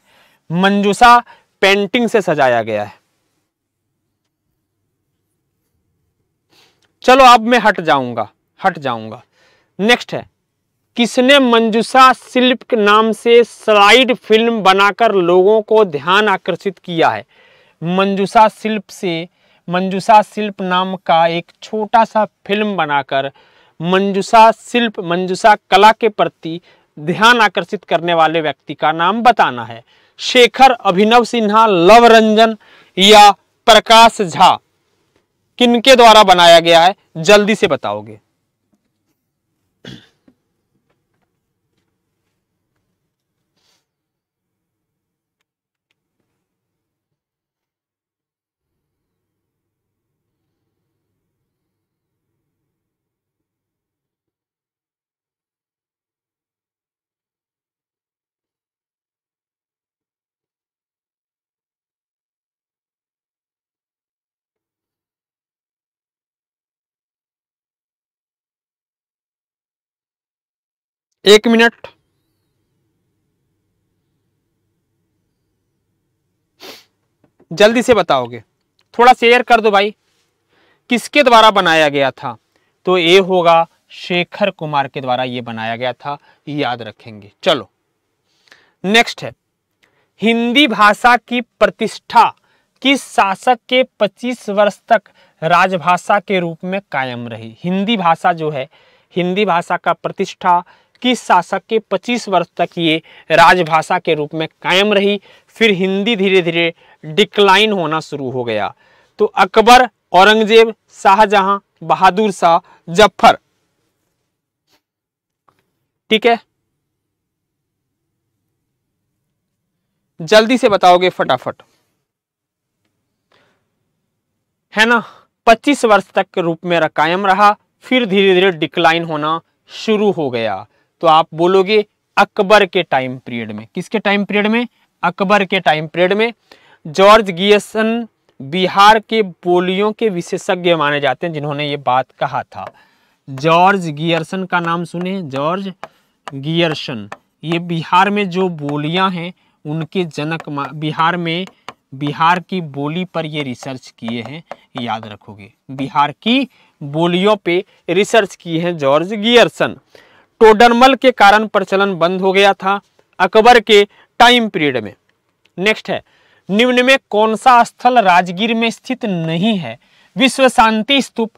मंजूषा पेंटिंग से सजाया गया है चलो अब मैं हट जाऊंगा हट जाऊंगा नेक्स्ट है किसने मंजूषा शिल्प नाम से स्लाइड फिल्म बनाकर लोगों को ध्यान आकर्षित किया है मंजूषा शिल्प से मंजूषा शिल्प नाम का एक छोटा सा फिल्म बनाकर मंजूषा शिल्प मंजूषा कला के प्रति ध्यान आकर्षित करने वाले व्यक्ति का नाम बताना है शेखर अभिनव सिन्हा लव रंजन या प्रकाश झा किनके द्वारा बनाया गया है जल्दी से बताओगे एक मिनट जल्दी से बताओगे थोड़ा शेयर कर दो भाई किसके द्वारा बनाया गया था तो ये होगा शेखर कुमार के द्वारा ये बनाया गया था याद रखेंगे चलो नेक्स्ट है हिंदी भाषा की प्रतिष्ठा किस शासक के 25 वर्ष तक राजभाषा के रूप में कायम रही हिंदी भाषा जो है हिंदी भाषा का प्रतिष्ठा कि शासक के 25 वर्ष तक ये राजभाषा के रूप में कायम रही फिर हिंदी धीरे धीरे डिक्लाइन होना शुरू हो गया तो अकबर औरंगजेब शाहजहां बहादुर शाह जफर ठीक है जल्दी से बताओगे फटाफट है ना 25 वर्ष तक के रूप में कायम रहा फिर धीरे धीरे डिक्लाइन होना शुरू हो गया तो आप बोलोगे अकबर के टाइम पीरियड में किसके टाइम पीरियड में अकबर के टाइम पीरियड में जॉर्ज गियसन बिहार के बोलियों के विशेषज्ञ माने जाते हैं जिन्होंने ये बात कहा था जॉर्ज गियर्सन का नाम सुने जॉर्ज गियर्सन ये बिहार में जो बोलियां हैं उनके जनक बिहार में बिहार की बोली पर ये रिसर्च किए हैं याद रखोगे बिहार की बोलियों पे रिसर्च किए हैं जॉर्ज गियर्सन टोडरमल के कारण प्रचलन बंद हो गया था अकबर के टाइम पीरियड में नेक्स्ट है निम्न में कौन सा स्थल राजगीर में स्थित नहीं है विश्व शांति स्तूप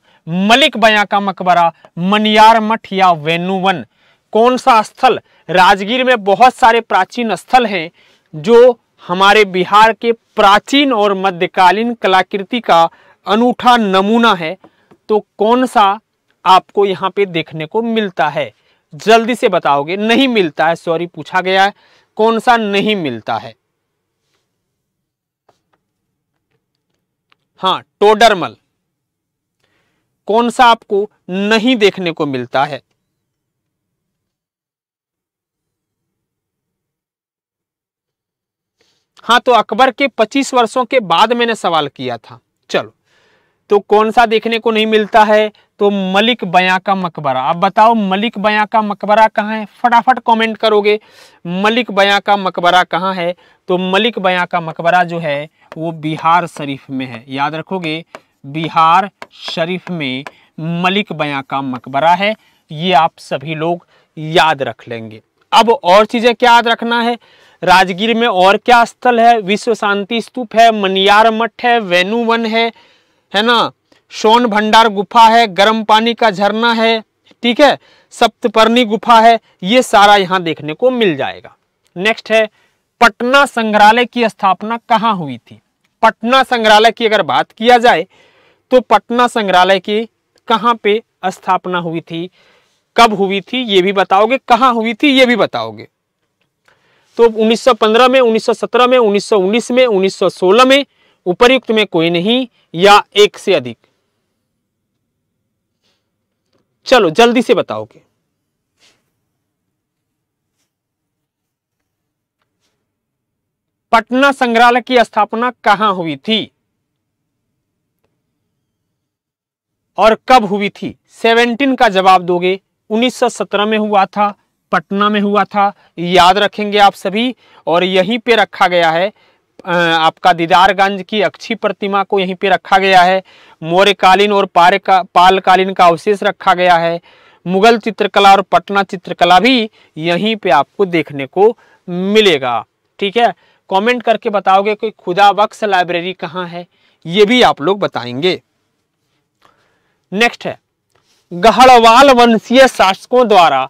मलिक बया का मकबरा मनियार मठ या वेनुवन कौन सा स्थल राजगीर में बहुत सारे प्राचीन स्थल हैं जो हमारे बिहार के प्राचीन और मध्यकालीन कलाकृति का अनूठा नमूना है तो कौन सा आपको यहाँ पे देखने को मिलता है जल्दी से बताओगे नहीं मिलता है सॉरी पूछा गया है कौन सा नहीं मिलता है हाँ टोडरमल कौन सा आपको नहीं देखने को मिलता है हाँ तो अकबर के 25 वर्षों के बाद मैंने सवाल किया था चलो तो कौन सा देखने को नहीं मिलता है तो मलिक बया का मकबरा अब बताओ मलिक बया का मकबरा कहाँ है फटाफट कमेंट करोगे मलिक बया का मकबरा कहाँ है तो मलिक बया का मकबरा जो है वो बिहार शरीफ में है याद रखोगे बिहार शरीफ में मलिक बया का मकबरा है ये आप सभी लोग याद रख लेंगे अब और चीज़ें क्या याद रखना है राजगीर में और क्या स्थल है विश्व शांति स्तूप है मनियार मठ है वेनुवन है है ना सोन भंडार गुफा है गर्म पानी का झरना है ठीक है सप्तपर्णी गुफा है ये सारा यहाँ देखने को मिल जाएगा नेक्स्ट है पटना संग्रहालय की स्थापना कहाँ हुई थी पटना संग्रहालय की अगर बात किया जाए तो पटना संग्रहालय की कहाँ पे स्थापना हुई थी कब हुई थी ये भी बताओगे कहाँ हुई थी ये भी बताओगे तो 1915 में 1917 में 1919 में 1916 में उपयुक्त में कोई नहीं या एक से अधिक चलो जल्दी से बताओगे पटना संग्रहालय की स्थापना कहां हुई थी और कब हुई थी 17 का जवाब दोगे 1917 में हुआ था पटना में हुआ था याद रखेंगे आप सभी और यहीं पे रखा गया है आपका दीदारगंज की अक्षी प्रतिमा को यहीं पे रखा गया है मौर्यकालीन और पारे का पालकालीन का अवशेष रखा गया है मुगल चित्रकला और पटना चित्रकला भी यहीं पे आपको देखने को मिलेगा ठीक है कमेंट करके बताओगे कि खुदा बख्श लाइब्रेरी कहाँ है ये भी आप लोग बताएंगे नेक्स्ट है गहड़वाल वंशीय शासकों द्वारा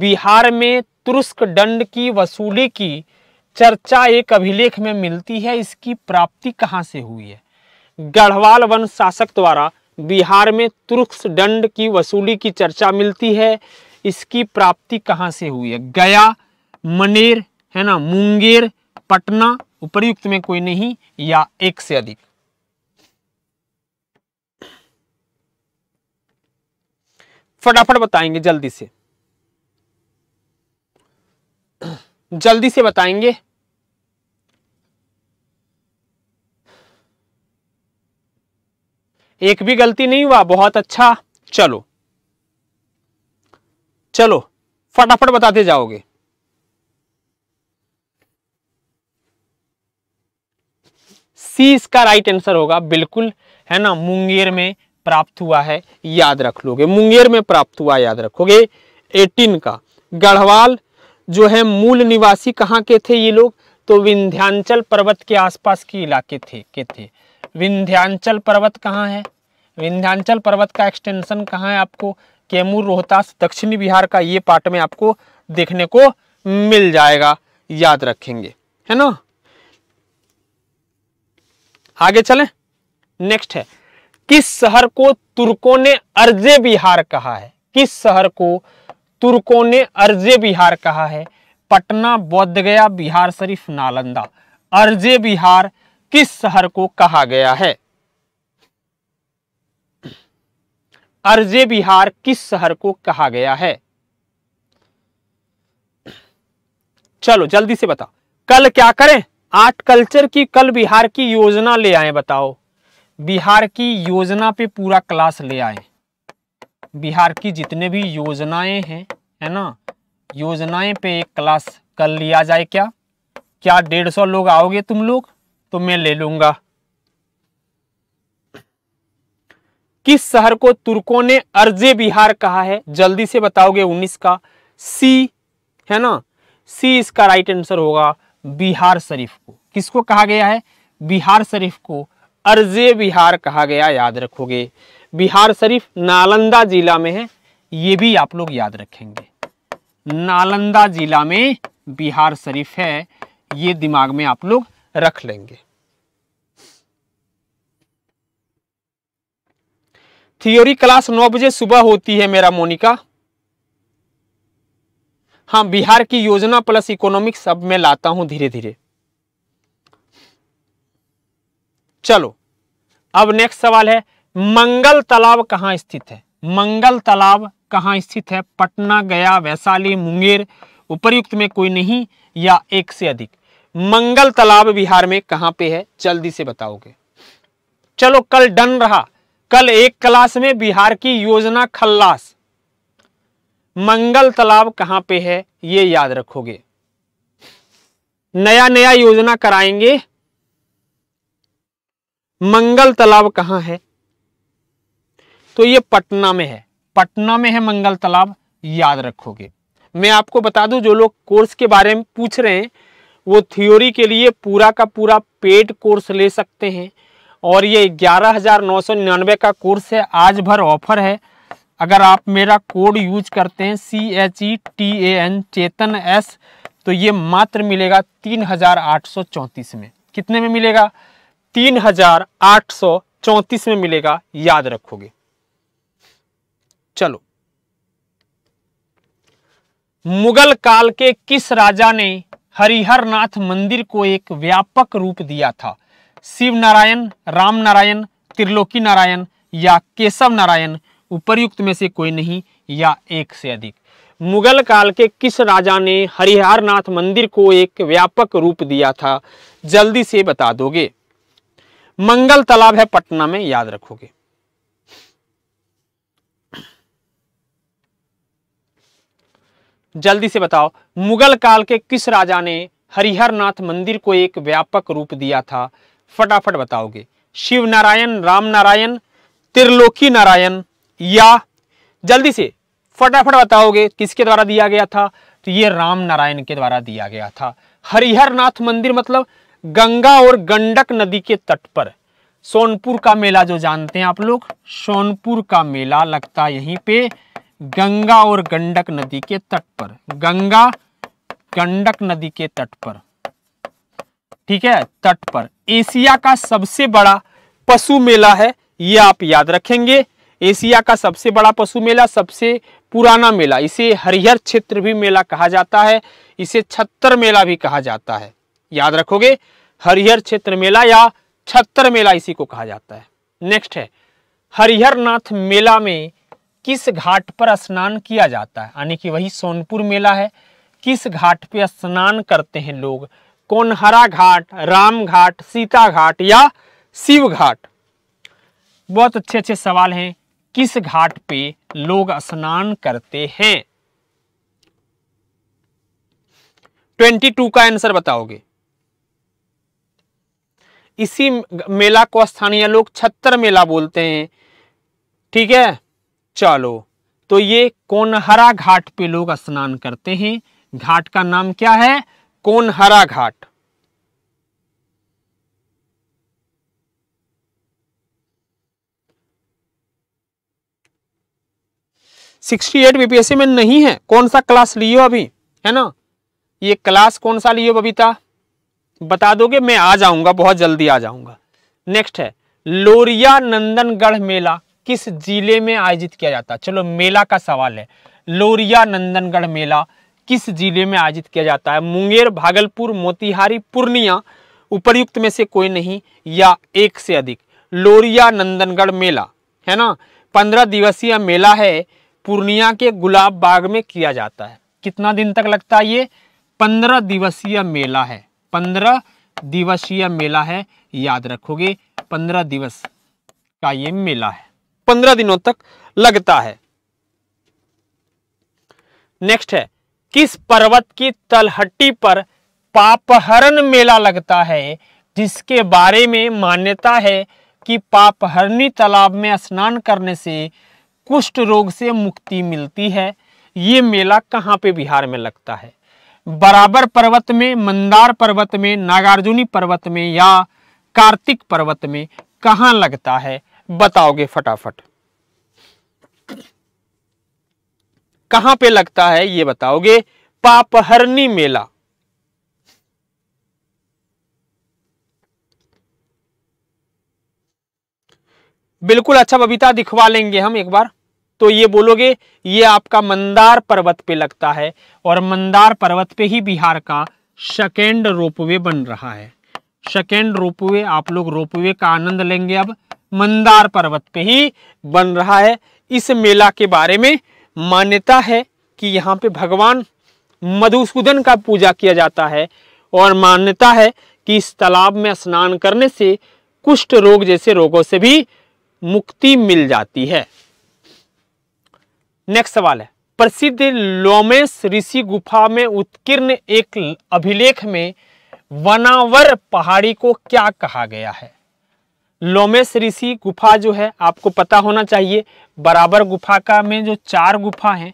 बिहार में तुर्स्क दंड की वसूली की चर्चा एक अभिलेख में मिलती है इसकी प्राप्ति कहाँ से हुई है गढ़वाल वन शासक द्वारा बिहार में तुर्क्स दंड की वसूली की चर्चा मिलती है इसकी प्राप्ति कहाँ से हुई है गया मनेर है ना मुंगेर पटना उपरयुक्त में कोई नहीं या एक से अधिक फटाफट बताएंगे जल्दी से जल्दी से बताएंगे एक भी गलती नहीं हुआ बहुत अच्छा चलो चलो फटाफट बताते जाओगे सी इसका राइट आंसर होगा बिल्कुल है ना मुंगेर में प्राप्त हुआ है याद रख लोगे मुंगेर में प्राप्त हुआ याद रखोगे 18 का गढ़वाल जो है मूल निवासी कहाँ के थे ये लोग तो विंध्यांचल पर्वत के आसपास के इलाके थे के थे विंध्यांचल पर्वत कहाँ है विंध्यांचल पर्वत का एक्सटेंशन कहाँ है आपको कैमूर रोहतास दक्षिणी बिहार का ये पार्ट में आपको देखने को मिल जाएगा याद रखेंगे है ना आगे चलें नेक्स्ट है किस शहर को तुर्कों ने अर्जे बिहार कहा है किस शहर को तुर्कों ने अर्जे बिहार कहा है पटना बौद्ध गया बिहार शरीफ नालंदा अर्जे बिहार किस शहर को कहा गया है अर्जे बिहार किस शहर को कहा गया है चलो जल्दी से बताओ कल क्या करें आर्ट कल्चर की कल बिहार की योजना ले आए बताओ बिहार की योजना पे पूरा क्लास ले आए बिहार की जितने भी योजनाएं हैं है ना योजनाएं पे एक क्लास कर लिया जाए क्या क्या डेढ़ सौ लोग आओगे तुम लोग तो मैं ले लूंगा किस शहर को तुर्कों ने अर्जे बिहार कहा है जल्दी से बताओगे उन्नीस का सी है ना सी इसका राइट आंसर होगा बिहार शरीफ को किसको कहा गया है बिहार शरीफ को अर्जे बिहार कहा गया याद रखोगे बिहार शरीफ नालंदा जिला में है ये भी आप लोग याद रखेंगे नालंदा जिला में बिहार शरीफ है ये दिमाग में आप लोग रख लेंगे थियोरी क्लास नौ बजे सुबह होती है मेरा मोनिका हाँ बिहार की योजना प्लस इकोनॉमिक्स अब मैं लाता हूं धीरे धीरे चलो अब नेक्स्ट सवाल है मंगल तालाब कहाँ स्थित है मंगल तालाब कहाँ स्थित है पटना गया वैशाली मुंगेर उपरयुक्त में कोई नहीं या एक से अधिक मंगल तालाब बिहार में कहाँ पे है जल्दी से बताओगे चलो कल डन रहा कल एक क्लास में बिहार की योजना खल्लास मंगल तालाब कहाँ पे है ये याद रखोगे नया नया योजना कराएंगे मंगल तालाब कहाँ है तो ये पटना में है पटना में है मंगल तालाब याद रखोगे मैं आपको बता दूं जो लोग कोर्स के बारे में पूछ रहे हैं वो थ्योरी के लिए पूरा का पूरा पेड कोर्स ले सकते हैं और ये ग्यारह हज़ार नौ सौ निन्यानवे का कोर्स है आज भर ऑफर है अगर आप मेरा कोड यूज करते हैं C H E T A N Chetan S तो ये मात्र मिलेगा तीन हज़ार आठ सौ चौंतीस में कितने में मिलेगा तीन हजार आठ सौ चौंतीस में मिलेगा याद रखोगे चलो मुगल काल के किस राजा ने हरिहरनाथ मंदिर को एक व्यापक रूप दिया था शिव नारायण राम नारायण त्रिलोकी नारायण या केशव नारायण उपर्युक्त में से कोई नहीं या एक से अधिक मुगल काल के किस राजा ने हरिहरनाथ मंदिर को एक व्यापक रूप दिया था जल्दी से बता दोगे मंगल तालाब है पटना में याद रखोगे जल्दी से बताओ मुगल काल के किस राजा ने हरिहर नाथ मंदिर को एक व्यापक रूप दिया था फटाफट बताओगे शिव नारायण राम नारायण त्रिलोकी नारायण या जल्दी से फटाफट बताओगे किसके द्वारा दिया गया था तो ये राम नारायण के द्वारा दिया गया था हरिहर नाथ मंदिर मतलब गंगा और गंडक नदी के तट पर सोनपुर का मेला जो जानते हैं आप लोग सोनपुर का मेला लगता यहीं पे गंगा और गंडक नदी के तट पर गंगा गंडक नदी के तट पर ठीक है तट पर एशिया का सबसे बड़ा पशु मेला है यह आप याद रखेंगे एशिया का सबसे बड़ा पशु मेला सबसे पुराना मेला इसे हरिहर क्षेत्र भी मेला कहा जाता है इसे छत्तर मेला भी कहा जाता है याद रखोगे हरिहर क्षेत्र मेला या छत्तर मेला इसी को कहा जाता है नेक्स्ट है हरिहर नाथ मेला में किस घाट पर स्नान किया जाता है यानी कि वही सोनपुर मेला है किस घाट पे स्नान करते हैं लोग कोनहरा घाट राम घाट सीता घाट या शिव घाट बहुत अच्छे अच्छे सवाल हैं किस घाट पे लोग स्नान करते हैं ट्वेंटी टू का आंसर बताओगे इसी मेला को स्थानीय लोग छत्तर मेला बोलते हैं ठीक है चलो तो ये कोनहरा घाट पे लोग स्नान करते हैं घाट का नाम क्या है Konhara Ghat sixty eight BPSC में नहीं है कौन सा क्लास लियो अभी है ना ये क्लास कौन सा लियो बबीता बता दोगे मैं आ जाऊंगा बहुत जल्दी आ जाऊंगा नेक्स्ट है लोरिया नंदनगढ़ मेला किस जिले में आयोजित किया जाता है चलो मेला का सवाल है लोरिया नंदनगढ़ मेला किस जिले में आयोजित किया जाता है मुंगेर भागलपुर मोतिहारी पूर्णिया उपरयुक्त में से कोई नहीं या एक से अधिक लोरिया नंदनगढ़ मेला है ना पंद्रह दिवसीय मेला है पूर्णिया के गुलाब बाग में किया जाता है कितना दिन तक लगता है ये पंद्रह दिवसीय मेला है पंद्रह दिवसीय मेला है याद रखोगे पंद्रह दिवस का ये मेला है पंद्रह दिनों तक लगता है नेक्स्ट है किस पर्वत की तलहटी पर पापहरण मेला लगता है जिसके बारे में मान्यता है कि पापहरणी तालाब में स्नान करने से कुष्ठ रोग से मुक्ति मिलती है ये मेला कहाँ पे बिहार में लगता है बराबर पर्वत में मंदार पर्वत में नागार्जुनी पर्वत में या कार्तिक पर्वत में कहाँ लगता है बताओगे फटाफट कहां पे लगता है ये बताओगे पापहरनी मेला बिल्कुल अच्छा बबीता दिखवा लेंगे हम एक बार तो ये बोलोगे ये आपका मंदार पर्वत पे लगता है और मंदार पर्वत पे ही बिहार का सेकेंड रोपवे बन रहा है सेकेंड रोपवे आप लोग रोपवे का आनंद लेंगे अब मंदार पर्वत पे ही बन रहा है इस मेला के बारे में मान्यता है कि यहाँ पे भगवान मधुसूदन का पूजा किया जाता है और मान्यता है कि इस तालाब में स्नान करने से कुष्ठ रोग जैसे रोगों से भी मुक्ति मिल जाती है नेक्स्ट सवाल है प्रसिद्ध लोमेश ऋषि गुफा में उत्कीर्ण एक अभिलेख में वनावर पहाड़ी को क्या कहा गया है लोमेश ऋषि गुफा जो है आपको पता होना चाहिए बराबर गुफा का में जो चार गुफा हैं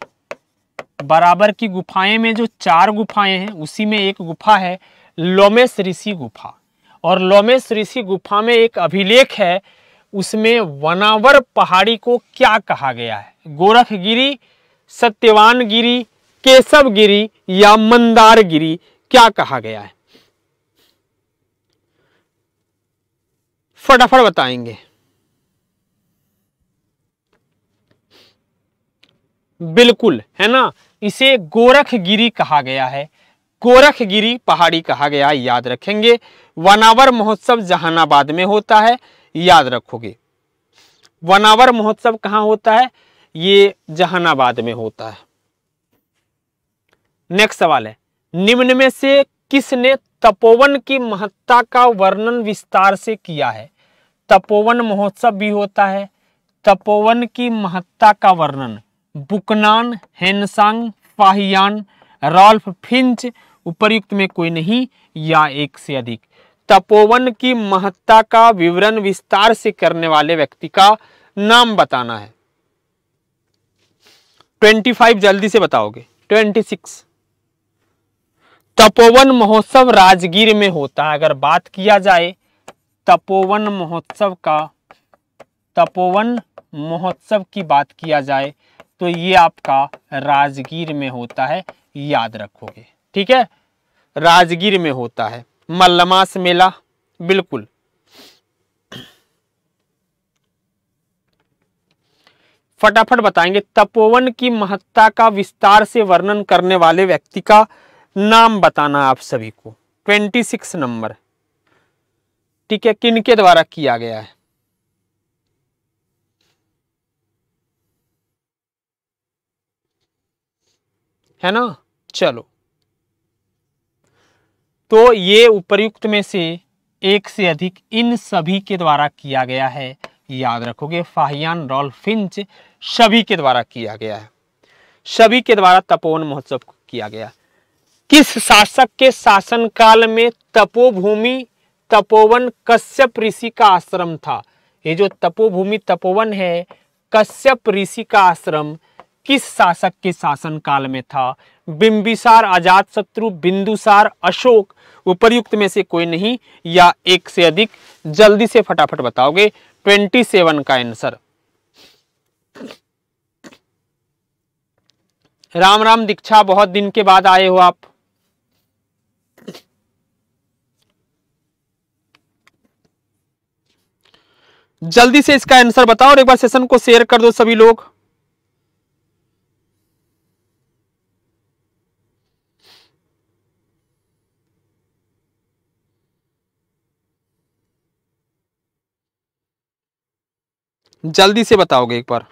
बराबर की गुफाएं में जो चार गुफाएं हैं उसी में एक गुफा है लोमेश ऋषि गुफा और लोमेश ऋषि गुफा में एक अभिलेख है उसमें वनावर पहाड़ी को क्या कहा गया है गोरखगिरी सत्यवान गिरी केशव गिरी या मंदार गिरी क्या कहा गया है फटाफट बताएंगे बिल्कुल है ना इसे गोरखगिरी कहा गया है गोरखगिरी पहाड़ी कहा गया याद रखेंगे वनावर महोत्सव जहानाबाद में होता है याद रखोगे वनावर महोत्सव कहां होता है ये जहानाबाद में होता है नेक्स्ट सवाल है निम्न में से किसने तपोवन की महत्ता का वर्णन विस्तार से किया है तपोवन महोत्सव भी होता है तपोवन की महत्ता का वर्णन Buchanan Hiuen Tsang Fa Hien Ralph Fitch उपर्युक्त में कोई नहीं या एक से अधिक तपोवन की महत्ता का विवरण विस्तार से करने वाले व्यक्ति का नाम बताना है 25 जल्दी से बताओगे 26 तपोवन महोत्सव राजगीर में होता है अगर बात किया जाए तपोवन महोत्सव का तपोवन महोत्सव की बात किया जाए तो ये आपका राजगीर में होता है याद रखोगे ठीक है राजगीर में होता है मल्लमास मेला बिल्कुल फटाफट बताएंगे तपोवन की महत्ता का विस्तार से वर्णन करने वाले व्यक्ति का नाम बताना आप सभी को ट्वेंटी सिक्स नंबर ठीक है किनके द्वारा किया गया है है ना चलो तो ये उपरयुक्त में से एक से अधिक इन सभी के द्वारा किया गया है याद रखोगे फाहियान रॉल फिंच सभी के द्वारा किया गया है सभी के द्वारा तपोवन महोत्सव किया गया किस शासक के शासनकाल में तपोभूमि तपोवन कश्यप ऋषि का आश्रम था ये जो तपोभूमि तपोवन है कश्यप ऋषि का आश्रम किस शासक के शासनकाल में था बिंबिसार आजाद शत्रु बिंदुसार अशोक उपर्युक्त में से कोई नहीं या एक से अधिक जल्दी से फटाफट बताओगे ट्वेंटी सेवन का आंसर राम राम दीक्षा बहुत दिन के बाद आए हो आप जल्दी से इसका आंसर बताओ और एक बार सेशन को शेयर कर दो सभी लोग जल्दी से बताओगे एक बार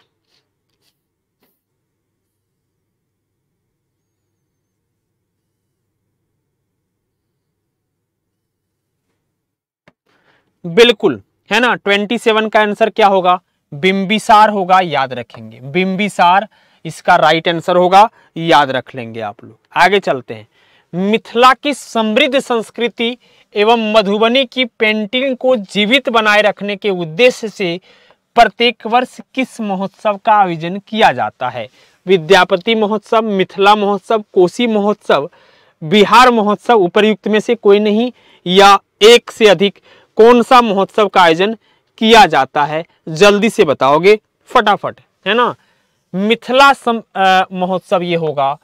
बिल्कुल है ना ट्वेंटी सेवन का आंसर क्या होगा बिंबिसार होगा याद रखेंगे बिंबिसार इसका राइट आंसर होगा याद रख लेंगे आप लोग आगे चलते हैं मिथिला की समृद्ध संस्कृति एवं मधुबनी की पेंटिंग को जीवित बनाए रखने के उद्देश्य से प्रत्येक वर्ष किस महोत्सव का आयोजन किया जाता है विद्यापति महोत्सव मिथिला महोत्सव कोसी महोत्सव बिहार महोत्सव उपरयुक्त में से कोई नहीं या एक से अधिक कौन सा महोत्सव का आयोजन किया जाता है जल्दी से बताओगे फटाफट है ना मिथिला महोत्सव ये होगा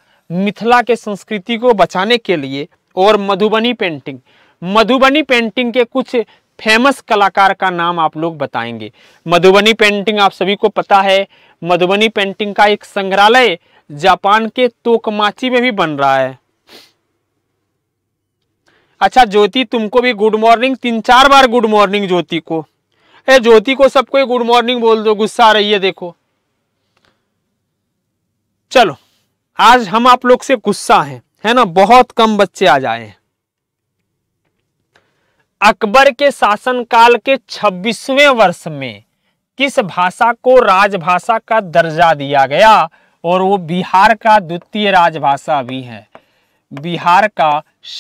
मिथिला के संस्कृति को बचाने के लिए और मधुबनी पेंटिंग मधुबनी पेंटिंग के कुछ फेमस कलाकार का नाम आप लोग बताएंगे मधुबनी पेंटिंग आप सभी को पता है मधुबनी पेंटिंग का एक संग्रहालय जापान के तोकमाची में भी बन रहा है अच्छा ज्योति तुमको भी गुड मॉर्निंग तीन चार बार गुड मॉर्निंग ज्योति को ए ज्योति को सबको गुड मॉर्निंग बोल दो गुस्सा आ रही है देखो चलो आज हम आप लोग से गुस्सा हैं है ना बहुत कम बच्चे आज आए हैं अकबर के शासनकाल के 26वें वर्ष में किस भाषा को राजभाषा का दर्जा दिया गया और वो बिहार का द्वितीय राजभाषा भी है बिहार का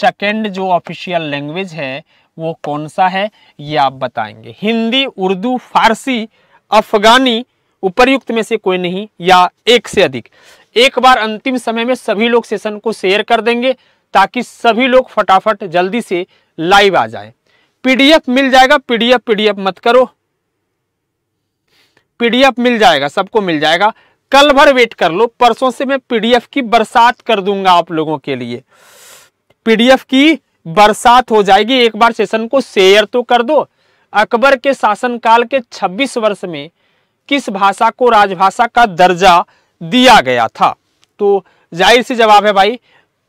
सेकेंड जो ऑफिशियल लैंग्वेज है वो कौन सा है ये आप बताएंगे हिंदी उर्दू फारसी अफगानी उपरयुक्त में से कोई नहीं या एक से अधिक एक बार अंतिम समय में सभी लोग सेशन को शेयर कर देंगे ताकि सभी लोग फटाफट जल्दी से लाइव आ जाए पीडीएफ मिल जाएगा पीडीएफ पीडीएफ मत करो पीडीएफ मिल जाएगा सबको मिल जाएगा कल भर वेट कर लो परसों से मैं पीडीएफ की बरसात कर दूंगा आप लोगों के लिए पीडीएफ की बरसात हो जाएगी एक बार सेशन को शेयर तो कर दो अकबर के शासनकाल के 26 वर्ष में किस भाषा को राजभाषा का दर्जा दिया गया था तो जाहिर सी जवाब है भाई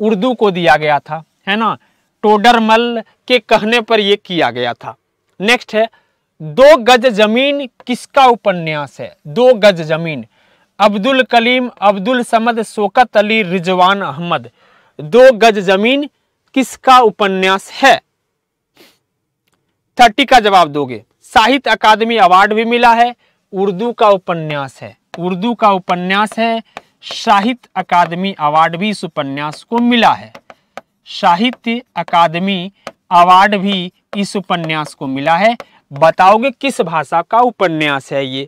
उर्दू को दिया गया था है ना टोडरमल के कहने पर यह किया गया था नेक्स्ट है दो गज जमीन किसका उपन्यास है दो गज जमीन अब्दुल कलीम अब्दुल समद शोकत अली रिजवान अहमद दो गज जमीन किसका उपन्यास है थर्टी का जवाब दोगे साहित्य अकादमी अवार्ड भी मिला है उर्दू का उपन्यास है उर्दू का उपन्यास है साहित्य अकादमी अवार्ड भी इस उपन्यास को मिला है साहित्य अकादमी अवार्ड भी इस उपन्यास को मिला है बताओगे किस भाषा का उपन्यास है ये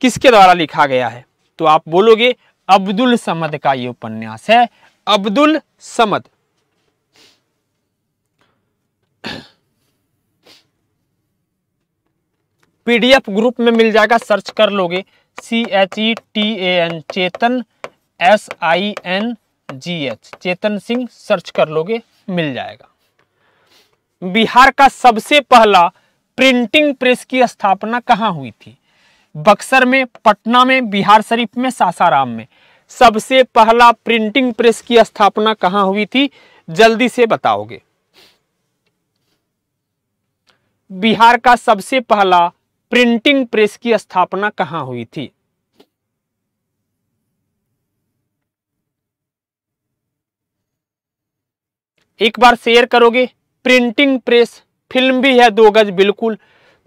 किसके द्वारा लिखा गया है तो आप बोलोगे अब्दुल समद का ये उपन्यास है अब्दुल समद पीडीएफ ग्रुप में मिल जाएगा सर्च कर लोगे C H E T A N Chetan S I N G H Chetan Singh search कर लोगे मिल जाएगा बिहार का सबसे पहला प्रिंटिंग प्रेस की स्थापना कहां हुई थी बक्सर में पटना में बिहार शरीफ में सासाराम में सबसे पहला प्रिंटिंग प्रेस की स्थापना कहां हुई थी जल्दी से बताओगे बिहार का सबसे पहला प्रिंटिंग प्रेस की स्थापना कहां हुई थी एक बार शेयर करोगे प्रिंटिंग प्रेस फिल्म भी है दो गज बिल्कुल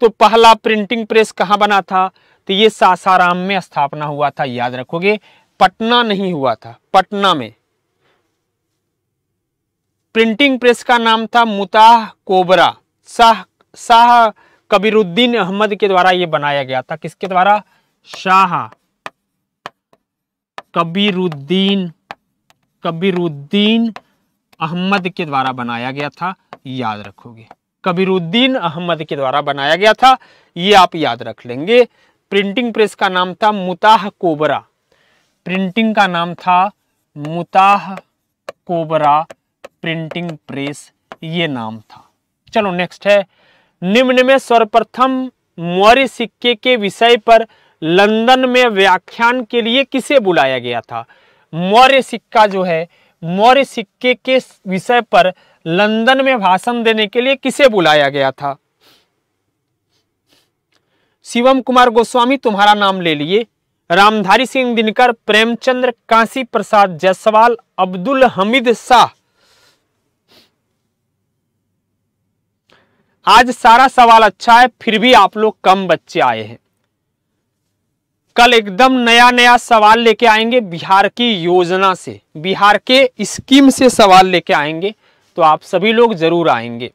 तो पहला प्रिंटिंग प्रेस कहां बना था तो ये सासाराम में स्थापना हुआ था याद रखोगे पटना नहीं हुआ था पटना में प्रिंटिंग प्रेस का नाम था मुताह कोबरा शाह शाह कबीरुद्दीन अहमद के द्वारा ये बनाया गया था किसके द्वारा शाह कबीरुद्दीन कबीरुद्दीन अहमद के द्वारा बनाया गया था याद रखोगे कबीरुद्दीन अहमद के द्वारा बनाया गया था ये आप याद रख लेंगे प्रिंटिंग प्रेस का नाम था मुताह कोबरा प्रिंटिंग का नाम था मुताह कोबरा प्रिंटिंग प्रेस ये नाम था चलो नेक्स्ट है निम्न में सर्वप्रथम मौर्य सिक्के के विषय पर लंदन में व्याख्यान के लिए किसे बुलाया गया था मौर्य सिक्का जो है मौर्य सिक्के के विषय पर लंदन में भाषण देने के लिए किसे बुलाया गया था शिवम कुमार गोस्वामी तुम्हारा नाम ले लिए रामधारी सिंह दिनकर प्रेमचंद्र काशी प्रसाद जायसवाल अब्दुल हमीद शाह आज सारा सवाल अच्छा है फिर भी आप लोग कम बच्चे आए हैं कल एकदम नया नया सवाल लेके आएंगे बिहार की योजना से बिहार के स्कीम से सवाल लेके आएंगे तो आप सभी लोग जरूर आएंगे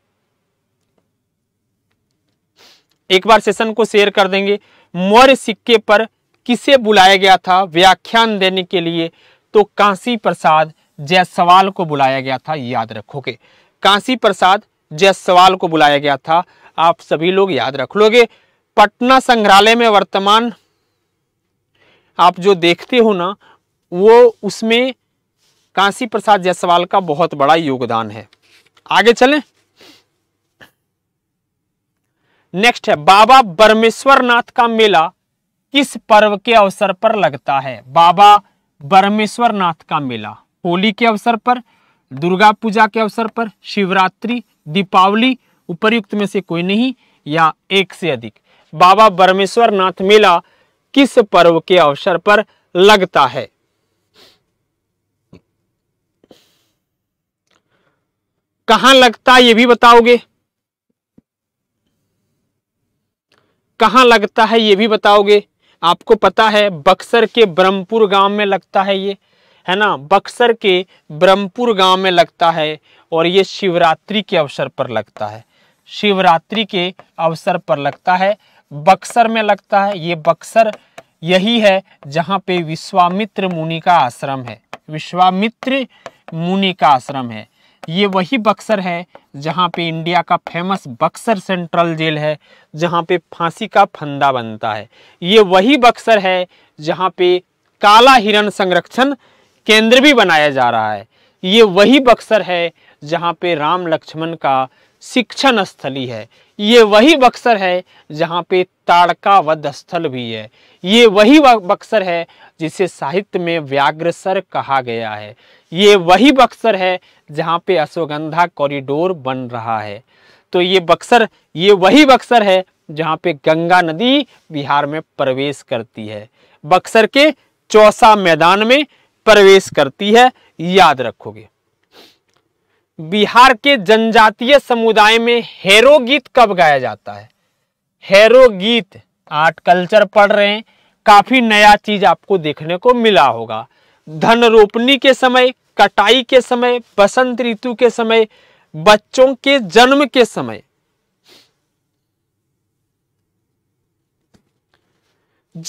एक बार सेशन को शेयर कर देंगे मौर्य सिक्के पर किसे बुलाया गया था व्याख्यान देने के लिए तो काशी प्रसाद जयसवाल को बुलाया गया था याद रखोगे काशी प्रसाद जयसवाल को बुलाया गया था आप सभी लोग याद रख लोगे पटना संग्रहालय में वर्तमान आप जो देखते हो ना वो उसमें काशी प्रसाद जयसवाल का बहुत बड़ा योगदान है आगे चलें नेक्स्ट है बाबा परमेश्वर नाथ का मेला किस पर्व के अवसर पर लगता है बाबा परमेश्वर नाथ का मेला होली के अवसर पर दुर्गा पूजा के अवसर पर शिवरात्रि दीपावली उपरयुक्त में से कोई नहीं या एक से अधिक बाबा परमेश्वर नाथ मेला किस पर्व के अवसर पर लगता है कहां लगता है ये भी बताओगे कहाँ लगता है ये भी बताओगे आपको पता है बक्सर के ब्रह्मपुर गांव में लगता है ये है ना बक्सर के ब्रह्मपुर गांव में लगता है और ये शिवरात्रि के अवसर पर लगता है शिवरात्रि के अवसर पर लगता है बक्सर में लगता है ये बक्सर यही है जहाँ पे विश्वामित्र मुनि का आश्रम है विश्वामित्र मुनि का आश्रम है ये वही बक्सर है जहाँ पे इंडिया का फेमस बक्सर सेंट्रल जेल है जहाँ पे फांसी का फंदा बनता है ये वही बक्सर है जहाँ पे काला हिरण संरक्षण केंद्र भी बनाया जा रहा है ये वही बक्सर है जहाँ पे राम लक्ष्मण का शिक्षण स्थली है ये वही बक्सर है जहाँ पे ताड़का वध स्थल भी है ये वही बक्सर है जिसे साहित्य में व्याग्रसर कहा गया है ये वही बक्सर है जहाँ पे अश्वगंधा कॉरिडोर बन रहा है तो ये बक्सर ये वही बक्सर है जहाँ पे गंगा नदी बिहार में प्रवेश करती है बक्सर के चौसा मैदान में प्रवेश करती है याद रखोगे बिहार के जनजातीय समुदाय में हेरो गीत कब गाया जाता है हेरो गीत आर्ट कल्चर पढ़ रहे हैं काफ़ी नया चीज़ आपको देखने को मिला होगा धन रोपनी के समय कटाई के समय बसंत ऋतु के समय बच्चों के जन्म के समय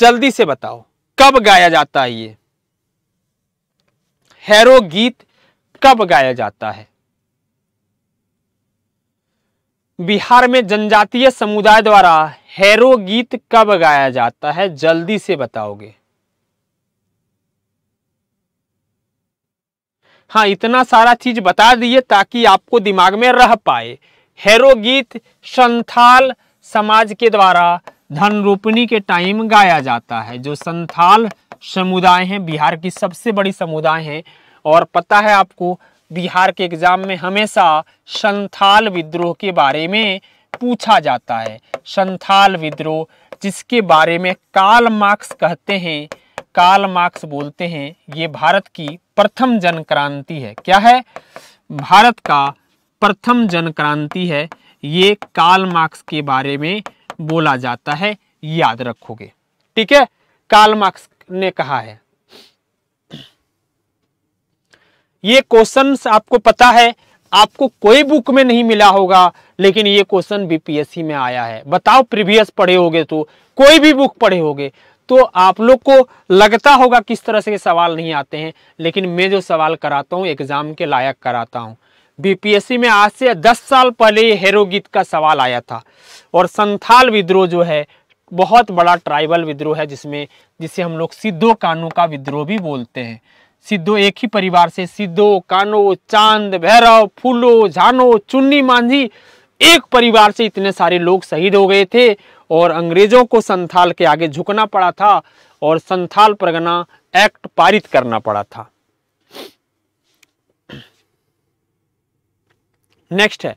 जल्दी से बताओ कब गाया जाता है ये हैरो गीत कब गाया जाता है बिहार में जनजातीय समुदाय द्वारा हैरो गीत कब गाया जाता है जल्दी से बताओगे हाँ इतना सारा चीज बता दिए ताकि आपको दिमाग में रह पाए हैरो गीत संथाल समाज के द्वारा धन रोपनी के टाइम गाया जाता है जो संथाल समुदाय है बिहार की सबसे बड़ी समुदाय है और पता है आपको बिहार के एग्ज़ाम में हमेशा संथाल विद्रोह के बारे में पूछा जाता है संथाल विद्रोह जिसके बारे में काल मार्क्स कहते हैं काल मार्क्स बोलते हैं ये भारत की प्रथम जन क्रांति है क्या है भारत का प्रथम जन क्रांति है ये काल मार्क्स के बारे में बोला जाता है याद रखोगे ठीक है काल मार्क्स ने कहा है ये क्वेश्चन आपको पता है आपको कोई बुक में नहीं मिला होगा लेकिन ये क्वेश्चन बीपीएससी में आया है बताओ प्रीवियस पढ़े होगे तो कोई भी बुक पढ़े होगे तो आप लोग को लगता होगा किस तरह से सवाल नहीं आते हैं लेकिन मैं जो सवाल कराता हूँ एग्जाम के लायक कराता हूँ बीपीएससी में आज से दस साल पहले ये गीत का सवाल आया था और संथाल विद्रोह जो है बहुत बड़ा ट्राइबल विद्रोह है जिसमें जिसे हम लोग सिद्धो कानू का विद्रोह भी बोलते हैं सिद्धो एक ही परिवार से सिद्धो कानो चांद भैरव फूलो झानो चुन्नी मांझी एक परिवार से इतने सारे लोग शहीद हो गए थे और अंग्रेजों को संथाल के आगे झुकना पड़ा था और संथाल परगना एक्ट पारित करना पड़ा था नेक्स्ट है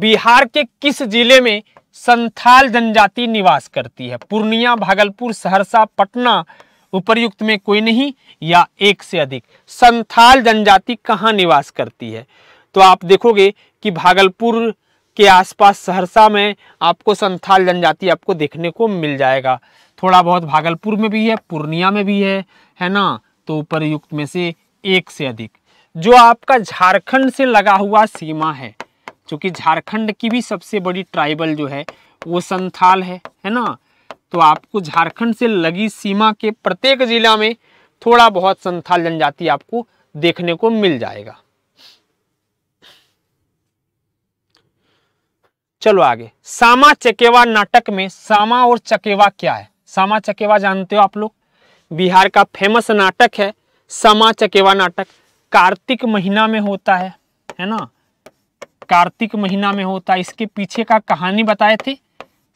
बिहार के किस जिले में संथाल जनजाति निवास करती है पूर्णिया भागलपुर सहरसा पटना उपर्युक्त में कोई नहीं या एक से अधिक संथाल जनजाति कहाँ निवास करती है तो आप देखोगे कि भागलपुर के आसपास सहरसा में आपको संथाल जनजाति आपको देखने को मिल जाएगा थोड़ा बहुत भागलपुर में भी है पूर्णिया में भी है है ना तो उपरयुक्त में से एक से अधिक जो आपका झारखंड से लगा हुआ सीमा है क्योंकि झारखंड की भी सबसे बड़ी ट्राइबल जो है वो संथाल है है ना तो आपको झारखंड से लगी सीमा के प्रत्येक जिला में थोड़ा बहुत संथाल जनजाति आपको देखने को मिल जाएगा चलो आगे सामा चकेवा नाटक में सामा और चकेवा क्या है सामा चकेवा जानते हो आप लोग बिहार का फेमस नाटक है सामा चकेवा नाटक कार्तिक महीना में होता है है ना कार्तिक महीना में होता है इसके पीछे का कहानी बताए थे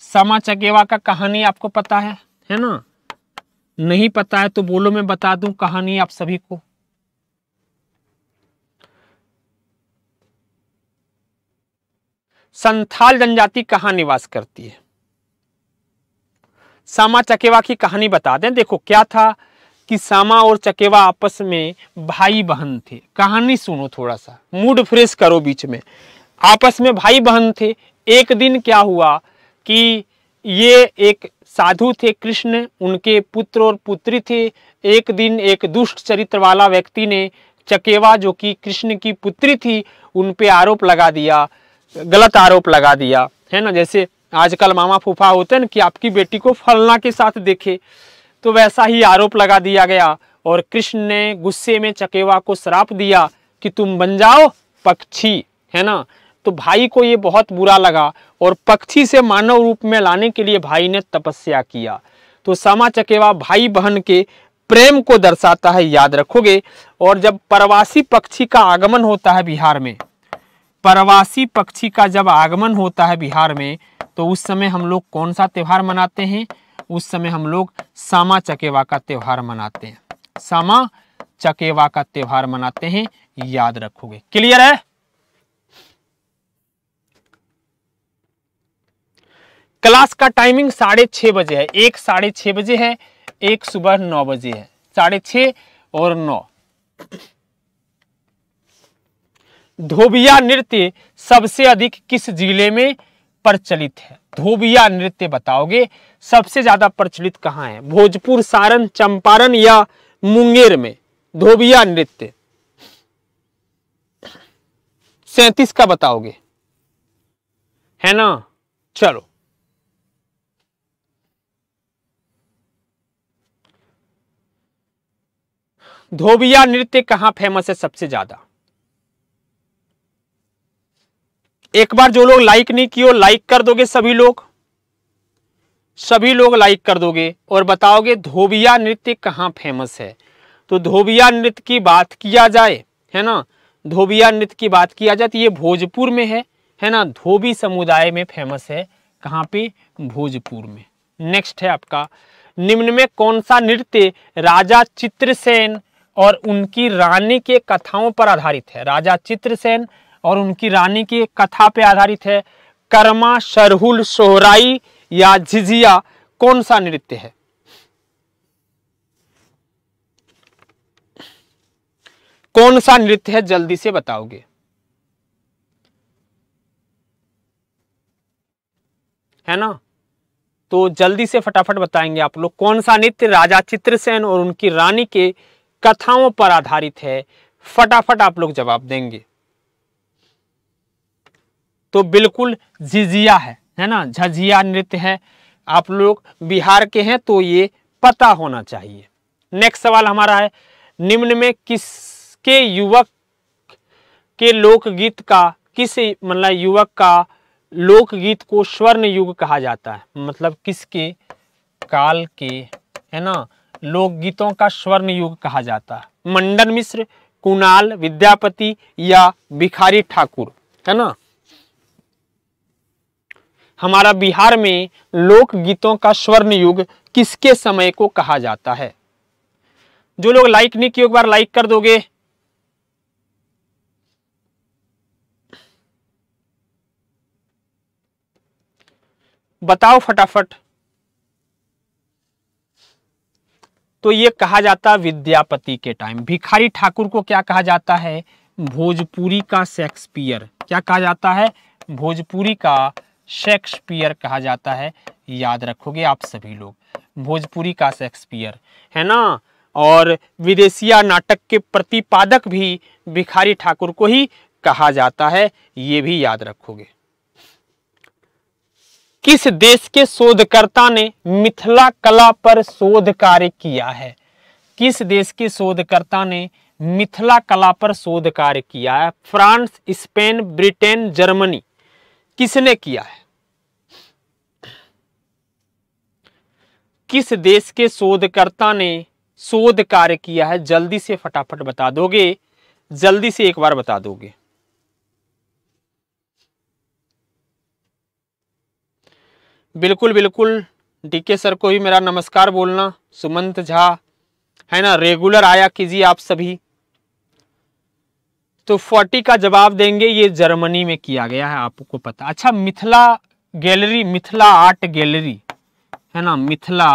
सामा चकेवा का कहानी आपको पता है है ना नहीं पता है तो बोलो मैं बता दूं कहानी आप सभी को संथाल जनजाति कहां निवास करती है सामा चकेवा की कहानी बता दें देखो क्या था कि सामा और चकेवा आपस में भाई बहन थे कहानी सुनो थोड़ा सा मूड फ्रेश करो बीच में आपस में भाई बहन थे एक दिन क्या हुआ कि ये एक साधु थे कृष्ण उनके पुत्र और पुत्री थे एक दिन एक दुष्ट चरित्र वाला व्यक्ति ने चकेवा जो कि कृष्ण की पुत्री थी उन पे आरोप लगा दिया गलत आरोप लगा दिया है ना जैसे आजकल मामा फूफा होते हैं ना कि आपकी बेटी को फलना के साथ देखे तो वैसा ही आरोप लगा दिया गया और कृष्ण ने गुस्से में चकेवा को श्राप दिया कि तुम बन जाओ पक्षी है ना तो भाई को ये बहुत बुरा लगा और पक्षी से मानव रूप में लाने के लिए भाई ने तपस्या किया तो सामा चकेवा भाई बहन के प्रेम को दर्शाता है याद रखोगे और जब प्रवासी पक्षी का आगमन होता है बिहार में प्रवासी पक्षी का जब आगमन होता है बिहार में तो उस समय हम लोग कौन सा त्यौहार मनाते हैं उस समय हम लोग सामा चकेवा का त्यौहार मनाते हैं सामा चकेवा का त्यौहार मनाते हैं याद रखोगे क्लियर है क्लास का टाइमिंग साढ़े छः बजे है एक साढ़े छः बजे है एक सुबह नौ बजे है साढ़े छ और नौ धोबिया नृत्य सबसे अधिक किस जिले में प्रचलित है धोबिया नृत्य बताओगे सबसे ज्यादा प्रचलित कहाँ है भोजपुर सारण चंपारण या मुंगेर में धोबिया नृत्य सैतीस का बताओगे है ना चलो धोबिया नृत्य कहाँ फेमस है सबसे ज्यादा एक बार जो लोग लाइक नहीं किए लाइक कर दोगे सभी लोग सभी लोग लाइक कर दोगे और बताओगे धोबिया नृत्य कहाँ फेमस है तो धोबिया नृत्य की बात किया जाए है ना धोबिया नृत्य की बात किया जाए तो ये भोजपुर में है है ना धोबी समुदाय में फेमस है कहाँ पे भोजपुर में नेक्स्ट है आपका निम्न में कौन सा नृत्य राजा चित्रसेन और उनकी रानी के कथाओं पर आधारित है राजा चित्रसेन और उनकी रानी की कथा पर आधारित है कर्मा शरहुल सोहराई या झिझिया कौन सा नृत्य है कौन सा नृत्य है जल्दी से बताओगे है ना तो जल्दी से फटाफट बताएंगे आप लोग कौन सा नृत्य राजा चित्रसेन और उनकी रानी के कथाओं पर आधारित है फटाफट आप लोग जवाब देंगे तो बिल्कुल झिझिया है है ना झिया नृत्य है आप लोग बिहार के हैं तो ये पता होना चाहिए नेक्स्ट सवाल हमारा है निम्न में किसके युवक के लोकगीत का किस मतलब युवक का लोकगीत को स्वर्ण युग कहा जाता है मतलब किसके काल के है ना लोकगीतों का स्वर्ण युग कहा जाता है मंडन मिश्र कुणाल विद्यापति या भिखारी ठाकुर है ना हमारा बिहार में लोकगीतों का स्वर्ण युग किसके समय को कहा जाता है जो लोग लाइक नहीं किए एक बार लाइक कर दोगे बताओ फटाफट तो ये कहा जाता है विद्यापति के टाइम भिखारी ठाकुर को क्या कहा जाता है भोजपुरी का शेक्सपियर क्या कहा जाता है भोजपुरी का शेक्सपियर कहा जाता है याद रखोगे आप सभी लोग भोजपुरी का शेक्सपियर है ना और विदेशिया नाटक के प्रतिपादक भी भिखारी ठाकुर को ही कहा जाता है ये भी याद रखोगे किस देश के शोधकर्ता ने मिथिला कला पर शोध कार्य किया है किस देश के शोधकर्ता ने मिथिला कला पर शोध कार्य किया है फ्रांस स्पेन ब्रिटेन जर्मनी किसने किया है किस देश के शोधकर्ता ने शोध कार्य किया है जल्दी से फटाफट बता दोगे जल्दी से एक बार बता दोगे बिल्कुल बिल्कुल डीके सर को ही मेरा नमस्कार बोलना सुमंत झा है ना रेगुलर आया कीजिए आप सभी तो फोर्टी का जवाब देंगे ये जर्मनी में किया गया है आपको पता अच्छा Mithila gallery Mithila art gallery है ना मिथिला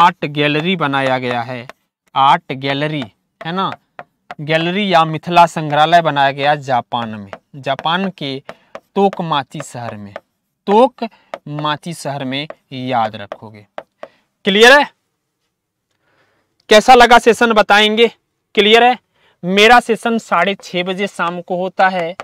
आर्ट गैलरी बनाया गया है आर्ट गैलरी है ना गैलरी या मिथिला संग्रहालय बनाया गया जापान में जापान के तोकमाची शहर में तोक माची शहर में याद रखोगे क्लियर है कैसा लगा सेशन बताएंगे क्लियर है मेरा सेशन साढ़े छः बजे शाम को होता है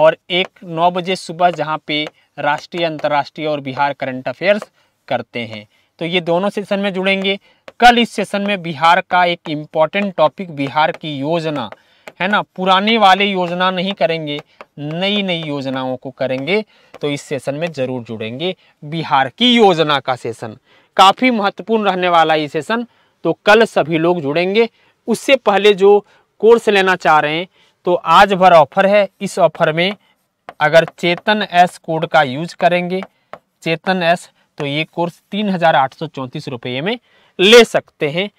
और एक नौ बजे सुबह जहाँ पे राष्ट्रीय अंतर्राष्ट्रीय और बिहार करंट अफेयर्स करते हैं तो ये दोनों सेशन में जुड़ेंगे कल इस सेशन में बिहार का एक इम्पॉर्टेंट टॉपिक बिहार की योजना है ना पुराने वाले योजना नहीं करेंगे नई नई योजनाओं को करेंगे तो इस सेशन में जरूर जुड़ेंगे बिहार की योजना का सेशन काफ़ी महत्वपूर्ण रहने वाला ये सेशन तो कल सभी लोग जुड़ेंगे उससे पहले जो कोर्स लेना चाह रहे हैं तो आज भर ऑफर है इस ऑफर में अगर चेतन एस कोड का यूज करेंगे चेतन एस तो ये कोर्स तीन हजार आठ सौ चौंतीस रुपये में ले सकते हैं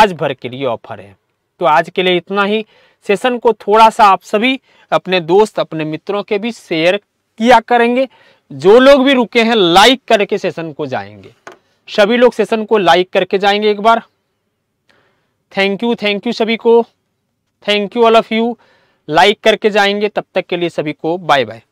आज भर के लिए ऑफर है तो आज के लिए इतना ही सेशन को थोड़ा सा आप सभी अपने दोस्त अपने मित्रों के भी शेयर किया करेंगे जो लोग भी रुके हैं लाइक करके सेशन को जाएंगे सभी लोग सेशन को लाइक करके जाएंगे एक बार थैंक यू थैंक यू सभी को thank you all of you like करके जाएंगे तब तक के लिए सभी को बाय बाय